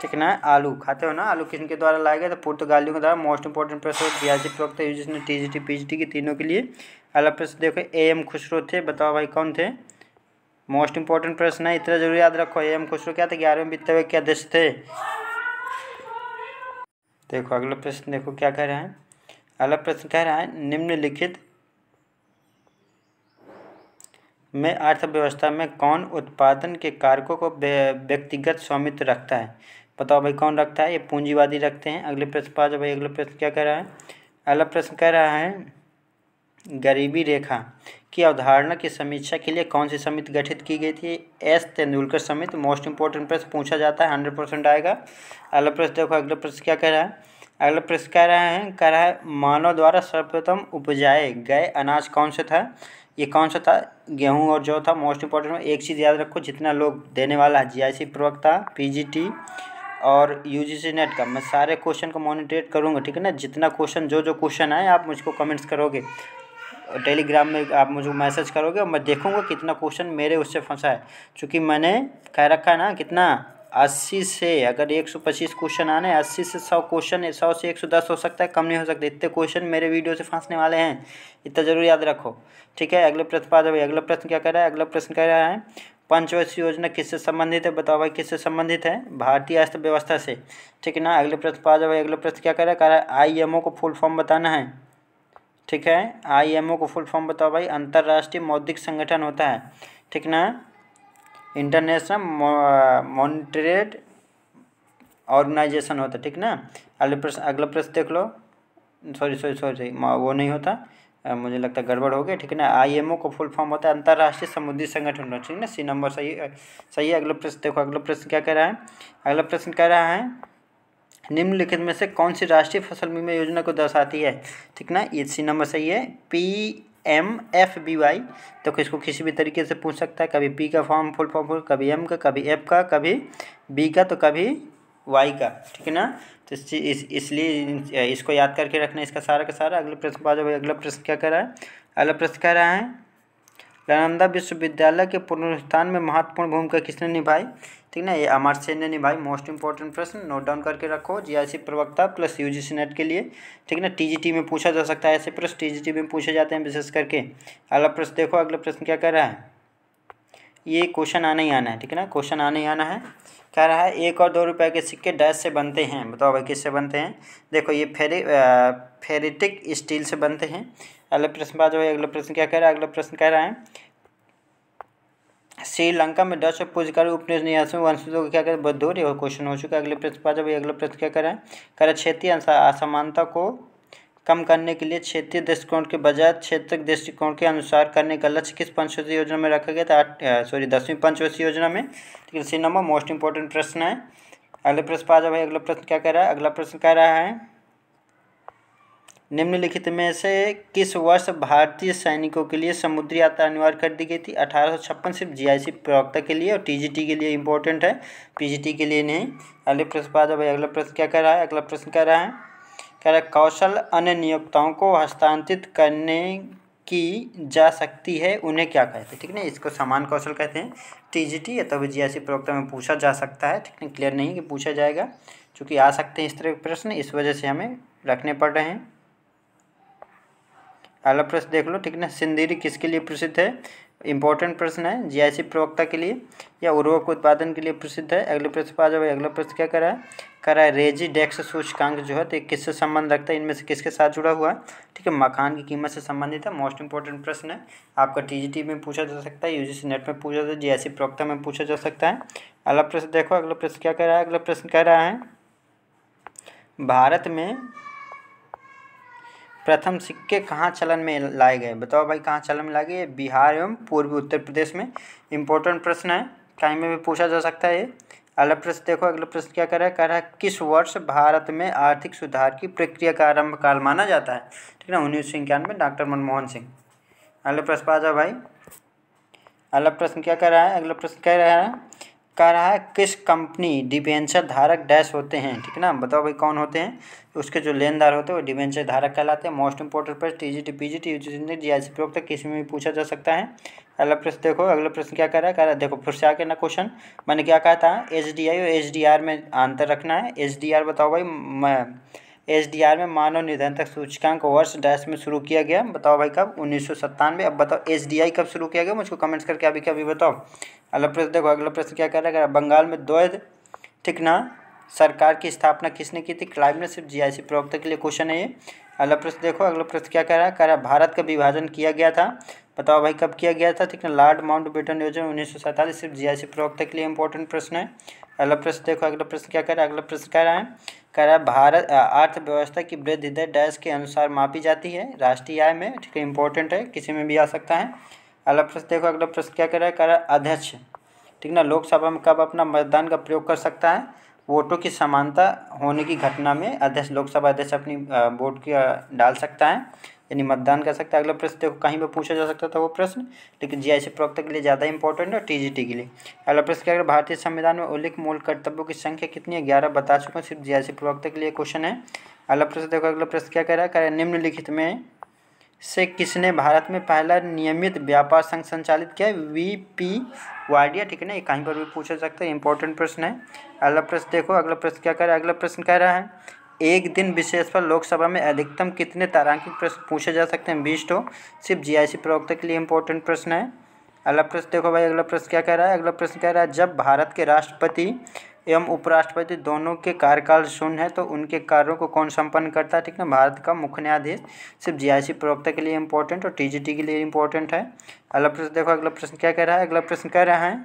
ठीक ना आलू खाते हो ना आलू के द्वारा लाया गया तो पुर्तगालियों के द्वारा मोस्ट इंपॉर्टेंट प्रश्न रियाजी प्रवक्ता जिसने T G T P G T के तीनों के लिए अगला प्रश्न देखो ए एम खुशरो थे बताओ भाई कौन थे मोस्ट इंपॉर्टेंट प्रश्न है इतना जरूर याद रखो ए एम खुशरो क्या थे ग्यारहवें हुए के अध्यक्ष थे देखो अगला प्रश्न देखो क्या कह रहा है अगला प्रश्न कह रहा है निम्नलिखित में अर्थव्यवस्था में कौन उत्पादन के कारकों को व्यक्तिगत स्वामित्व रखता है बताओ भाई कौन रखता है ये पूंजीवादी रखते हैं अगले प्रश्न पर जाओ भाई अगला प्रश्न क्या कह रहा है अगला प्रश्न कह रहा है गरीबी रेखा की अवधारणा की समीक्षा के लिए कौन सी समिति गठित की गई थी एस तेंदुलकर समिति मोस्ट इंपॉर्टेंट प्रश्न पूछा जाता है हंड्रेड परसेंट आएगा अगला प्रश्न देखो अगला प्रश्न क्या कह रहा है अगला प्रश्न कह रहा है कह रहा है मानव द्वारा सर्वप्रथम उपजाए गए अनाज कौन सा था ये कौन सा था गेहूं और जो था मोस्ट इंपॉर्टेंट एक चीज़ याद रखो जितना लोग देने वाला है जी प्रवक्ता पी और यूजीसी नेट का मैं सारे क्वेश्चन को मॉनिटरेट करूँगा ठीक है ना जितना क्वेश्चन जो जो क्वेश्चन आए आप मुझको कमेंट्स करोगे टेलीग्राम में आप मुझे मैसेज करोगे और मैं देखूँगा कितना क्वेश्चन मेरे उससे फंसा है चूँकि मैंने कह रखा है ना कितना अस्सी से अगर एक सौ पच्चीस क्वेश्चन आने अस्सी से सौ क्वेश्चन सौ से एक सौ दस हो सकता है कम नहीं हो सकता इतने क्वेश्चन मेरे वीडियो से फंसने वाले हैं इतना जरूर याद रखो ठीक है अगले प्रश्न पा जाए अगला प्रश्न क्या कर रहा है अगला प्रश्न कह रहा है पंचवर्षीय योजना किससे संबंधित है बताओ भाई किससे संबंधित है भारतीय अर्थव्यवस्था से ठीक है ना अगले प्रश्न पा जाए अगला प्रश्न क्या कर रहा है कह रहा है आई को फुल फॉर्म बताना है ठीक है आईएमओ को फुल फॉर्म बताओ भाई अंतर्राष्ट्रीय मौद्रिक संगठन होता है ठीक ना इंटरनेशनल मॉनिट्रेड ऑर्गेनाइजेशन होता है ठीक ना अगले प्रश्न अगला प्रश्न देख लो सॉरी सॉरी सॉरी वो नहीं होता मुझे लगता है गड़बड़ हो गया ठीक है ना आईएमओ का फुल फॉर्म होता है अंतर्राष्ट्रीय समुद्री संगठन ठीक है ना सी नंबर सही सही है अगला प्रश्न देखो अगला प्रश्न क्या कह रहा है अगला प्रश्न कह रहा है निम्नलिखित में से कौन सी राष्ट्रीय फसल बीमा योजना को दर्शाती है ठीक ना ये सी नंबर सही है P M F B Y तो इसको किसी भी तरीके से पूछ सकता है कभी पी का फॉर्म फुल फॉर्म फुल कभी एम का कभी एफ का कभी बी का तो कभी वाई का ठीक है ना तो इस इसलिए इसको याद करके रखना इसका सारा का सारा अगले प्रश्न पा अगला प्रश्न क्या कर रहा है अगला प्रश्न कह रहा है नालंदा विश्वविद्यालय के पुनरुत्थान में महत्वपूर्ण भूमिका किसने निभाई ठीक ना ये अमर सेन ने निभाई मोस्ट इंपॉर्टेंट प्रश्न नोट डाउन करके रखो जीआईसी प्रवक्ता प्लस यूजीसी नेट के लिए ठीक ना टीजीटी में पूछा जा सकता है ऐसे प्रश्न टीजीटी में पूछे जाते हैं विशेष करके अगला प्रश्न देखो अगला प्रश्न क्या कर रहा है ये क्वेश्चन आने ही आना है ठीक है ना क्वेश्चन आने ही आना है कह रहा है एक और दो रुपए के सिक्के डैश से बनते हैं बताओ भाई किससे बनते हैं देखो ये फेरी फेरेटिक स्टील से बनते हैं अगले प्रश्न पर आ अगला प्रश्न क्या कह रहा है अगला प्रश्न कह रहा है श्रीलंका में दस पूजकर उपनिवेशों वंशों को क्या कर बद्धूर यह क्वेश्चन हो चुका है अगले प्रश्न पर जब अगला प्रश्न क्या हैं कर क्षेत्रीय असमानता को कम करने के लिए क्षेत्रीय दृष्टिकोण के बजाय क्षेत्र दृष्टिकोण के अनुसार करने का लक्ष्य किस पंचवर्षीय योजना में रखा गया था आठ सॉरी दसवीं पंचवर्षीय योजना में ठीक सी नंबर मोस्ट इंपॉर्टेंट प्रश्न है अगले प्रश्न पर आ भाई अगला प्रश्न क्या कह रहा है अगला प्रश्न कह रहा है निम्नलिखित में से किस वर्ष भारतीय सैनिकों के लिए समुद्री यात्रा अनिवार्य कर दी गई थी अठारह सिर्फ जीआईसी प्रवक्ता के लिए और टीजीटी के लिए इंपॉर्टेंट है पीजीटी के लिए नहीं अगले प्रश्न बाद भाई अगला प्रश्न क्या कर रहा है अगला प्रश्न कह रहा है कह रहा है कौशल अन्य नियोक्ताओं को हस्तांतरित करने की जा सकती है उन्हें क्या कहते हैं ठीक है इसको समान कौशल कहते हैं टीजीटी या तभी तो जीआईसी प्रवक्ता में पूछा जा सकता है ठीक है क्लियर नहीं कि पूछा जाएगा चूँकि आ सकते हैं इस तरह के प्रश्न इस वजह से हमें रखने पड़ रहे हैं अगला प्रश्न देख लो ठीक है ना सिंदीरी किसके लिए प्रसिद्ध है इंपॉर्टेंट प्रश्न है जीआईसी प्रवक्ता के लिए या उर्वरक उत्पादन के लिए प्रसिद्ध है अगले प्रश्न पर आ जाओ अगला प्रश्न क्या करा है करा है रेजी डेक्स सूचकांक जो है तो किससे संबंध रखता है इनमें से किसके साथ जुड़ा हुआ है ठीक है मकान की कीमत से संबंधित है मोस्ट इंपॉर्टेंट प्रश्न है आपका टी में पूछा जा सकता है यू नेट में पूछा जा जीआईसी प्रवक्ता में पूछा जा सकता है अगला प्रश्न देखो अगला प्रश्न क्या कर रहा है अगला प्रश्न कह रहा है भारत में प्रथम सिक्के कहाँ चलन में लाए गए बताओ भाई कहाँ चलन में लाए गए बिहार एवं पूर्वी उत्तर प्रदेश में इंपॉर्टेंट प्रश्न है टाइम में भी पूछा जा सकता है ये अगला प्रश्न देखो अगला प्रश्न क्या कर रहा है कह रहा है किस वर्ष भारत में आर्थिक सुधार की प्रक्रिया का आरंभ काल माना जाता है ठीक है ना उन्नीस सौ इक्यानवे डॉक्टर मनमोहन सिंह अगला प्रश्न पा जाओ भाई अगला प्रश्न क्या कर रहा है अगला प्रश्न कह रहा है कह रहा है किस कंपनी डिबेंचर धारक डैश होते हैं ठीक है ना बताओ भाई कौन होते हैं उसके जो लेनदार होते हैं वो डिबेंचर धारक कहलाते हैं मोस्ट इंपोर्टेंट प्रश्न T G T P G T UG G I C प्रोक्त किसी में भी पूछा जा सकता है अगला प्रश्न देखो अगला प्रश्न क्या कर रहा है कह रहा है देखो फिर से आके ना क्वेश्चन मैंने क्या कहा था एच डी आई और एच डी आर में अंतर रखना है एच डी आर बताओ भाई एच एस डी आर में मानव निधन तक सूचकांक वर्ष डैश में शुरू किया गया बताओ भाई कब उन्नीस सौ सत्तानवे अब बताओ एस डी आई कब शुरू किया गया मुझको कमेंट्स करके अभी अभी बताओ अगला प्रश्न देखो अगला प्रश्न क्या कर रहा है बंगाल में द्वैध थिकना सरकार की स्थापना किसने की थी क्लाइव ने सिर्फ जीआईसी प्रवक्ता के लिए क्वेश्चन है ये अगला प्रश्न देखो अगला प्रश्न क्या कह रहा है कह रहा है भारत का विभाजन किया गया था बताओ भाई कब किया गया था ठीक लॉर्ड माउंट बेटन योजना उन्नीस सौ सैंतालीस सिर्फ जी प्रवक्ता के लिए इंपॉर्टेंट प्रश्न है अगला प्रश्न देखो अगला प्रश्न क्या कह रहा है अगला प्रश्न कह रहा है कह रहा है भारत अर्थव्यवस्था की वृद्धि दर डैश के अनुसार मापी जाती है राष्ट्रीय आय में ठीक है इंपॉर्टेंट है किसी में भी आ सकता है अगला प्रश्न देखो अगला प्रश्न क्या कर रहा है कह रहा है अध्यक्ष ठीक ना लोकसभा में कब अपना मतदान का प्रयोग कर सकता है वोटों की समानता होने की घटना में अध्यक्ष लोकसभा अध्यक्ष अपनी वोट की डाल सकता है यानी मतदान कर सकता है अगला प्रश्न देखो कहीं पर पूछा जा सकता था वो प्रश्न लेकिन जी आई प्रवक्ता के लिए ज़्यादा इंपॉर्टेंट है और टी के लिए अगला प्रश्न क्या भारतीय संविधान में उल्लिख मूल कर्तव्यों की संख्या कितनी है ग्यारह बता चुका हैं सिर्फ जी आई प्रवक्ता के लिए क्वेश्चन है अगला प्रश्न देखो अगला प्रश्न क्या कह रहा है कह रहा है निम्नलिखित में से किसने भारत में पहला नियमित व्यापार संघ संचालित किया वी पी वाडिया ठीक है ना कहीं पर भी पूछा सकता है इंपॉर्टेंट प्रश्न है अगला प्रश्न देखो अगला प्रश्न क्या कह रहा है अगला प्रश्न कह रहा है एक दिन विशेष पर लोकसभा में अधिकतम कितने तारांकित प्रश्न पूछे जा सकते हैं बीस तो सिर्फ जी प्रवक्ता के लिए इंपॉर्टेंट प्रश्न है अगला प्रश्न देखो भाई अगला प्रश्न क्या कह रहा है अगला प्रश्न कह रहा है जब भारत के राष्ट्रपति एवं उपराष्ट्रपति दोनों के कार्यकाल शून्य है तो उनके कार्यों को कौन संपन्न करता है ठीक है भारत का मुख्य न्यायाधीश सिर्फ जीआईसी प्रवक्ता के लिए इम्पोर्टेंट और टीजीटी के लिए इम्पोर्टेंट है अगला प्रश्न देखो अगला प्रश्न क्या कह रहा है अगला प्रश्न कह रहा है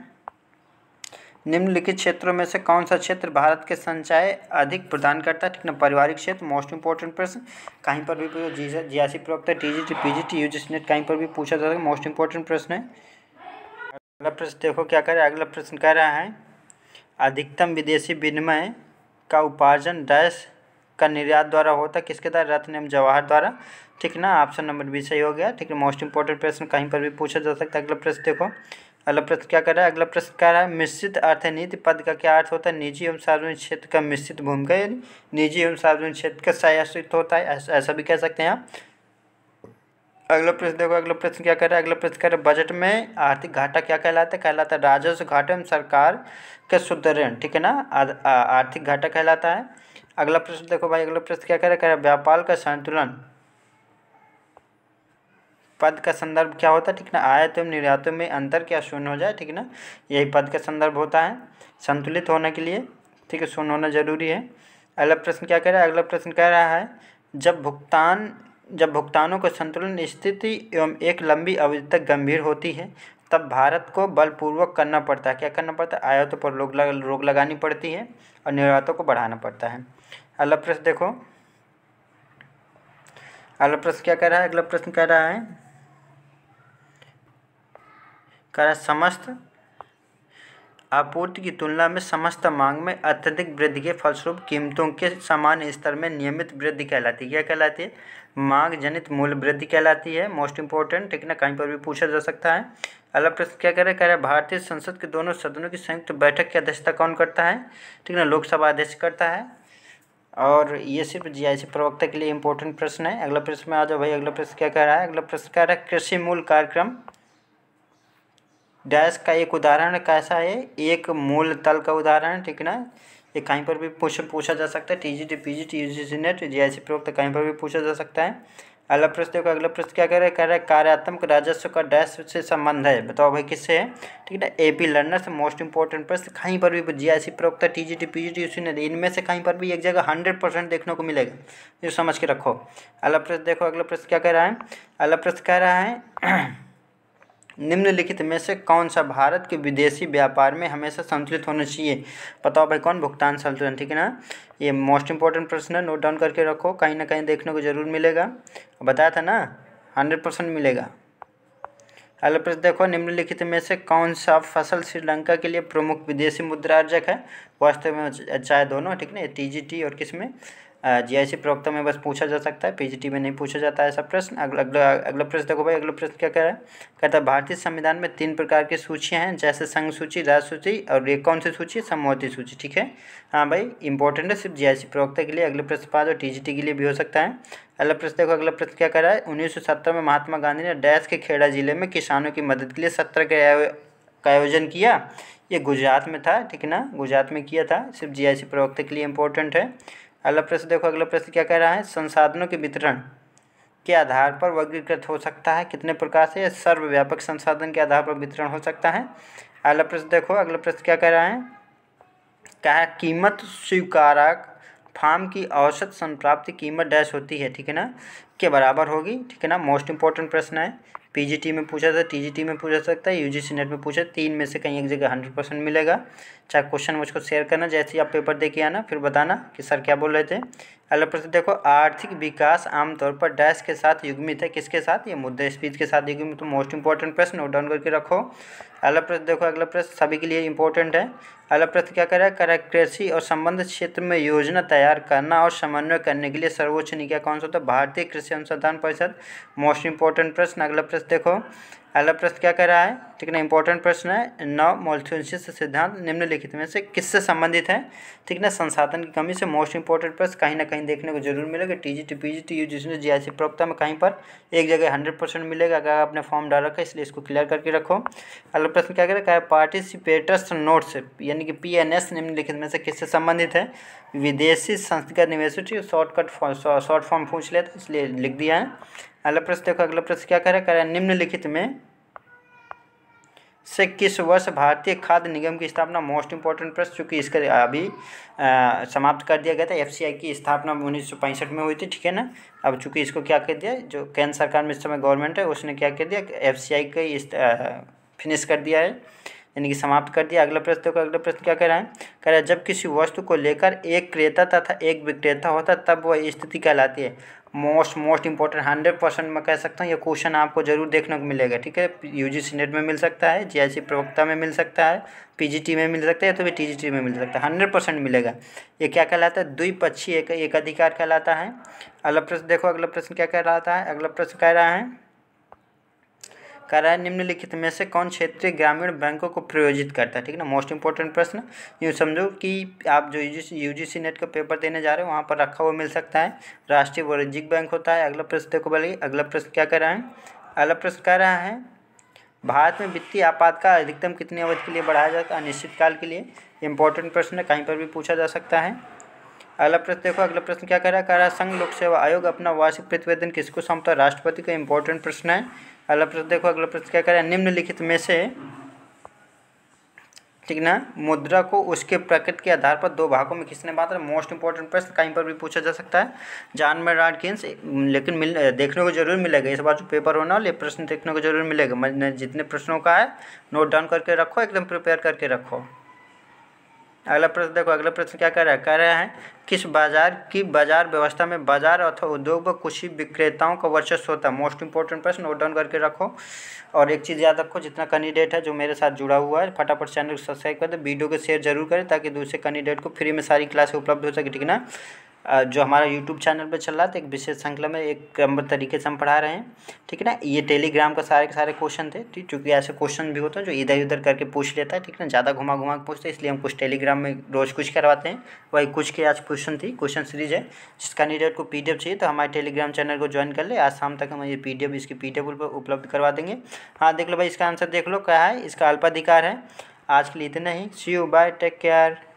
निम्नलिखित क्षेत्रों में से कौन सा क्षेत्र भारत के संचय अधिक प्रदान करता है ठीक ना पारिवारिक क्षेत्र मोस्ट इम्पोर्टेंट प्रश्न कहीं पर भी जी आई सी प्रवक्ता T G T P G T U G net कहीं पर भी पूछा जाता है मोस्ट इम्पोर्टेंट प्रश्न है अगला प्रश्न देखो क्या कह रहा है अगला प्रश्न कह रहा है अधिकतम विदेशी विनिमय का उपार्जन डैश का निर्यात द्वारा होता है किसके द्वारा रत्न एवं जवाहर द्वारा ठीक ना ऑप्शन नंबर बी सही हो गया ठीक है मोस्ट इंपॉर्टेंट प्रश्न कहीं पर भी पूछा जा सकता है अगला प्रश्न देखो अगला प्रश्न क्या कर रहा है अगला प्रश्न क्या रहा है मिश्रित अर्थनीति पद का क्या अर्थ होता है निजी एवं सार्वजनिक क्षेत्र का मिश्रित भूमिका यानी निजी एवं सार्वजनिक क्षेत्र का सहित होता है ऐसा भी कह सकते हैं आप अगला प्रश्न देखो अगला प्रश्न क्या कर रहा है अगला प्रश्न कह रहा है बजट में आर्थिक घाटा क्या कहलाता है कहलाता है राजस्व घाटा एवं सरकार का ऋण ठीक है ना आर्थिक घाटा कहलाता है अगला प्रश्न देखो भाई अगला प्रश्न क्या कह रहा है व्यापार का संतुलन पद का संदर्भ क्या होता है ठीक ना आयत एवं निर्यातों में अंतर क्या शून्य हो जाए ठीक ना यही पद का संदर्भ होता है संतुलित होने के लिए ठीक है शून्य होना जरूरी है अगला प्रश्न क्या कह रहा है अगला प्रश्न कह रहा है जब भुगतान जब भुगतानों का संतुलन स्थिति एवं एक लंबी अवधि तक गंभीर होती है तब भारत को बलपूर्वक करना पड़ता है क्या करना पड़ता है आयातों पर रोक लग, रोक लगानी पड़ती है और निर्यातों को बढ़ाना पड़ता है अगला प्रश्न देखो अगला प्रश्न क्या कह रहा है अगला प्रश्न कह रहा है कह रहा है समस्त आपूर्ति की तुलना में समस्त मांग में अत्यधिक वृद्धि के फलस्वरूप कीमतों के समान स्तर में नियमित वृद्धि कहलाती है क्या कहलाती है मांग जनित मूल्य वृद्धि कहलाती है मोस्ट इंपॉर्टेंट ठीक ना कहीं पर भी पूछा जा सकता है अगला प्रश्न क्या कह हैं कह रहे भारतीय संसद के दोनों सदनों की संयुक्त बैठक की अध्यक्षता कौन करता है ठीक है ना लोकसभा अध्यक्ष करता है और ये सिर्फ जीआईसी प्रवक्ता के लिए इंपॉर्टेंट प्रश्न है अगला प्रश्न में आ जाओ भाई अगला प्रश्न क्या कह रहा है अगला प्रश्न कह रहा है कृषि मूल कार्यक्रम डैश का एक उदाहरण कैसा है एक मूल तल का उदाहरण ठीक है ना ये कहीं पर भी पूछ पूछा जा सकता है T G T P G T U G net G I C प्रवक्ता कहीं पर भी पूछा जा सकता है अगला प्रश्न देखो अगला प्रश्न क्या कह रहा है कह रहा है कार्यात्मक राजस्व का डैश से संबंध है बताओ भाई किससे है ठीक है ना ए पी लर्नर से मोस्ट इंपॉर्टेंट प्रश्न कहीं पर भी जी आई सी प्रवक्ता T G T P G T उसी ने इनमें से कहीं पर भी एक जगह हंड्रेड परसेंट देखने को मिलेगा ये समझ के रखो अगला प्रश्न देखो अगला प्रश्न क्या कह रहा है अगला प्रश्न कह रहा है निम्नलिखित में से कौन सा भारत के विदेशी व्यापार में हमेशा संतुलित होना चाहिए बताओ भाई कौन भुगतान संतुलन ठीक है ना ये मोस्ट इंपॉर्टेंट प्रश्न है नोट डाउन करके रखो कहीं ना कहीं देखने को ज़रूर मिलेगा बताया था ना हंड्रेड परसेंट मिलेगा अगला प्रश्न देखो निम्नलिखित में से कौन सा फसल श्रीलंका के लिए प्रमुख विदेशी मुद्रा अर्जक है वास्तव में अच्छा दोनों ठीक है ना टी जी टी और किस में जीआईसी प्रवक्ता में बस पूछा जा सकता है पीजीटी में नहीं पूछा जाता है ऐसा प्रश्न अगला अगला अगला प्रश्न देखो भाई अगला प्रश्न क्या कह रहा है कहता है भारतीय संविधान में तीन प्रकार की सूचियाँ हैं जैसे संघ सूची राज्य सूची और ये कौन सी सूची समवर्ती सूची ठीक है हाँ भाई इंपॉर्टेंट है सिर्फ जी प्रवक्ता के लिए अगले प्रश्न पास और टी के लिए भी हो सकता है अगला प्रश्न देखो अगला प्रश्न क्या कह रहा है उन्नीस में महात्मा गांधी ने डैश के खेड़ा जिले में किसानों की मदद के लिए सत्र का आयोजन किया ये गुजरात में था ठीक है ना गुजरात में किया था सिर्फ जीआईसी प्रवक्ता के लिए इम्पोर्टेंट है अगला प्रश्न देखो अगला प्रश्न क्या कह रहा है संसाधनों के वितरण के आधार पर वर्गीकृत हो सकता है कितने प्रकार से या सर्वव्यापक संसाधन के आधार पर वितरण हो सकता है अगला प्रश्न देखो अगला प्रश्न क्या कह रहा है कह कीमत स्वीकारक फार्म की औसत संप्राप्ति कीमत डैश होती है ठीक है ना के बराबर होगी ठीक है ना मोस्ट इंपॉर्टेंट प्रश्न है पीजीटी में पूछा था टीजीटी में पूछा सकता है यूजीसी नेट में पूछा तीन में से कहीं एक जगह हंड्रेड परसेंट मिलेगा चाहे क्वेश्चन मुझको शेयर करना जैसे ही आप पेपर दे के आना फिर बताना कि सर क्या बोल रहे थे अगला प्रश्न देखो आर्थिक विकास आमतौर पर डैश के साथ युग्मित है किसके साथ ये मुद्दा स्पीच के साथ युग्मित तो मोस्ट इंपॉर्टेंट प्रश्न नोट डाउन करके रखो अगला प्रश्न देखो अगला प्रश्न सभी के लिए इंपॉर्टेंट है अगला प्रश्न क्या करा कर कृषि और संबंधित क्षेत्र में योजना तैयार करना और समन्वय करने के लिए सर्वोच्च निकाय कौन सा होता है भारतीय कृषि अनुसंधान परिषद मोस्ट इंपॉर्टेंट प्रश्न अगला प्रश्न देखो अगला प्रश्न क्या कह रहा है ठीक है ना इंपॉर्टेंट प्रश्न है नव मॉल्थ्यूसिस सिद्धांत निम्नलिखित में से किससे संबंधित है ठीक ना संसाधन की कमी से मोस्ट इंपॉर्टेंट प्रश्न कहीं ना कहीं देखने को जरूर मिलेगा T G T P G T U जिसने जी आई सी प्रवक्ता में कहीं पर एक जगह हंड्रेड परसेंट मिलेगा अगर आपने फॉर्म डाल रखा है इसलिए इसको क्लियर करके रखो अगला प्रश्न क्या करें क्या पार्टिसिपेटर्स नोट्स यानी कि पी एन एस निम्नलिखित में से किससे संबंधित है विदेशी संस्थागत निवेश शॉर्टकट शॉर्ट फॉर्म पूछ लेते इसलिए लिख दिया है अगला प्रश्न देखो अगला प्रश्न क्या करें करें निम्नलिखित में से किस वर्ष भारतीय खाद्य निगम की स्थापना मोस्ट इंपॉर्टेंट प्रश्न चूँकि इसका अभी आ, समाप्त कर दिया गया था एफ की स्थापना उन्नीस में हुई थी ठीक है ना अब चूँकि इसको क्या कर दिया जो केंद्र सरकार में इस समय गवर्नमेंट है उसने क्या कर दिया एफ सी आई फिनिश कर दिया है यानी कि समाप्त कर दिया अगला प्रश्न देखो अगला प्रश्न क्या कह रहा है कह रहा है जब किसी वस्तु को लेकर एक क्रेता तथा एक विक्रेता होता तब वह स्थिति कहलाती है most most important hundred percent मैं कह सकता हूँ ये क्वेश्चन आपको जरूर देखने को मिलेगा ठीक है यूजीसी नेट में मिल सकता है जीआईसी प्रवक्ता में मिल सकता है पीजीटी में मिल सकता है या तो भी टीजीटी में मिल सकता है हंड्रेड परसेंट मिलेगा ये क्या कहलाता है द्विपक्षीय एक, एक अधिकार कहलाता है अगला प्रश्न देखो अगला प्रश्न क्या कह रहा है अगला प्रश्न कह रहा है कर रहा है निम्नलिखित में से कौन क्षेत्रीय ग्रामीण बैंकों को प्रयोजित करता है ठीक है ना मोस्ट इंपॉर्टेंट प्रश्न यूँ समझो कि आप जो यू जी नेट का पेपर देने जा रहे हो वहाँ पर रखा हुआ मिल सकता है राष्ट्रीय वाणिज्यिक बैंक होता है अगला प्रश्न देखो बोलिए अगला प्रश्न क्या कर रहा है अगला प्रश्न कह रहा है भारत में वित्तीय आपातकाल अधिकतम कितनी अवधि के लिए बढ़ाया जाता है अनिश्चित काल के लिए इंपॉर्टेंट प्रश्न है कहीं पर भी पूछा जा सकता है अगला प्रश्न देखो अगला प्रश्न क्या कह रहा है कह रहा है संघ लोक सेवा आयोग अपना वार्षिक प्रतिवेदन किसको सौंपता है राष्ट्रपति का इंपॉर्टेंट प्रश्न है अगला प्रश्न देखो अगला प्रश्न क्या करें निम्नलिखित में से ठीक ना मुद्रा को उसके प्रकृति के आधार पर दो भागों में किसने है मोस्ट इंपॉर्टेंट प्रश्न कहीं पर भी पूछा जा सकता है जान में राडकिंस लेकिन मिल देखने को जरूर मिलेगा इस बार जो पेपर होना वाले प्रश्न देखने को जरूर मिलेगा मैंने जितने प्रश्नों का है नोट डाउन करके रखो एकदम प्रिपेयर करके रखो अगला प्रश्न देखो अगला प्रश्न क्या कर रहा है कह रहे हैं किस बाजार की बाजार व्यवस्था में बाजार अथवा उद्योग व कुछ विक्रेताओं का वर्चस्व होता है मोस्ट इंपॉर्टेंट प्रश्न नोट डाउन करके रखो और एक चीज़ याद रखो जितना कैंडिडेट है जो मेरे साथ जुड़ा हुआ है फटाफट चैनल को सब्सक्राइब कर दे वीडियो को शेयर जरूर करें ताकि दूसरे कैंडिडेट को फ्री में सारी क्लासें उपलब्ध हो सके ठीक है ना जो हमारा यूट्यूब चैनल पर चल रहा था एक विशेष श्रृंखला में एक नंबर तरीके से हम पढ़ा रहे हैं ठीक है ना ये टेलीग्राम का सारे के सारे क्वेश्चन थे ठीक चूँकि ऐसे क्वेश्चन भी होते हैं जो इधर उधर करके पूछ लेता है ठीक है ना ज़्यादा घुमा घुमा के पूछते हैं इसलिए हम कुछ टेलीग्राम में रोज़ कुछ करवाते हैं वही कुछ के आज क्वेश्चन थी क्वेश्चन सीरीज है जिस कैंडिडेट को पी चाहिए तो हमारे टेलीग्राम चैनल को ज्वाइन कर ले आज शाम तक हम ये पी इसकी पी उपलब्ध करवा देंगे हाँ देख लो भाई इसका आंसर देख लो क्या है इसका अल्पाधिकार है आज के लिए इतना ही see you bye take care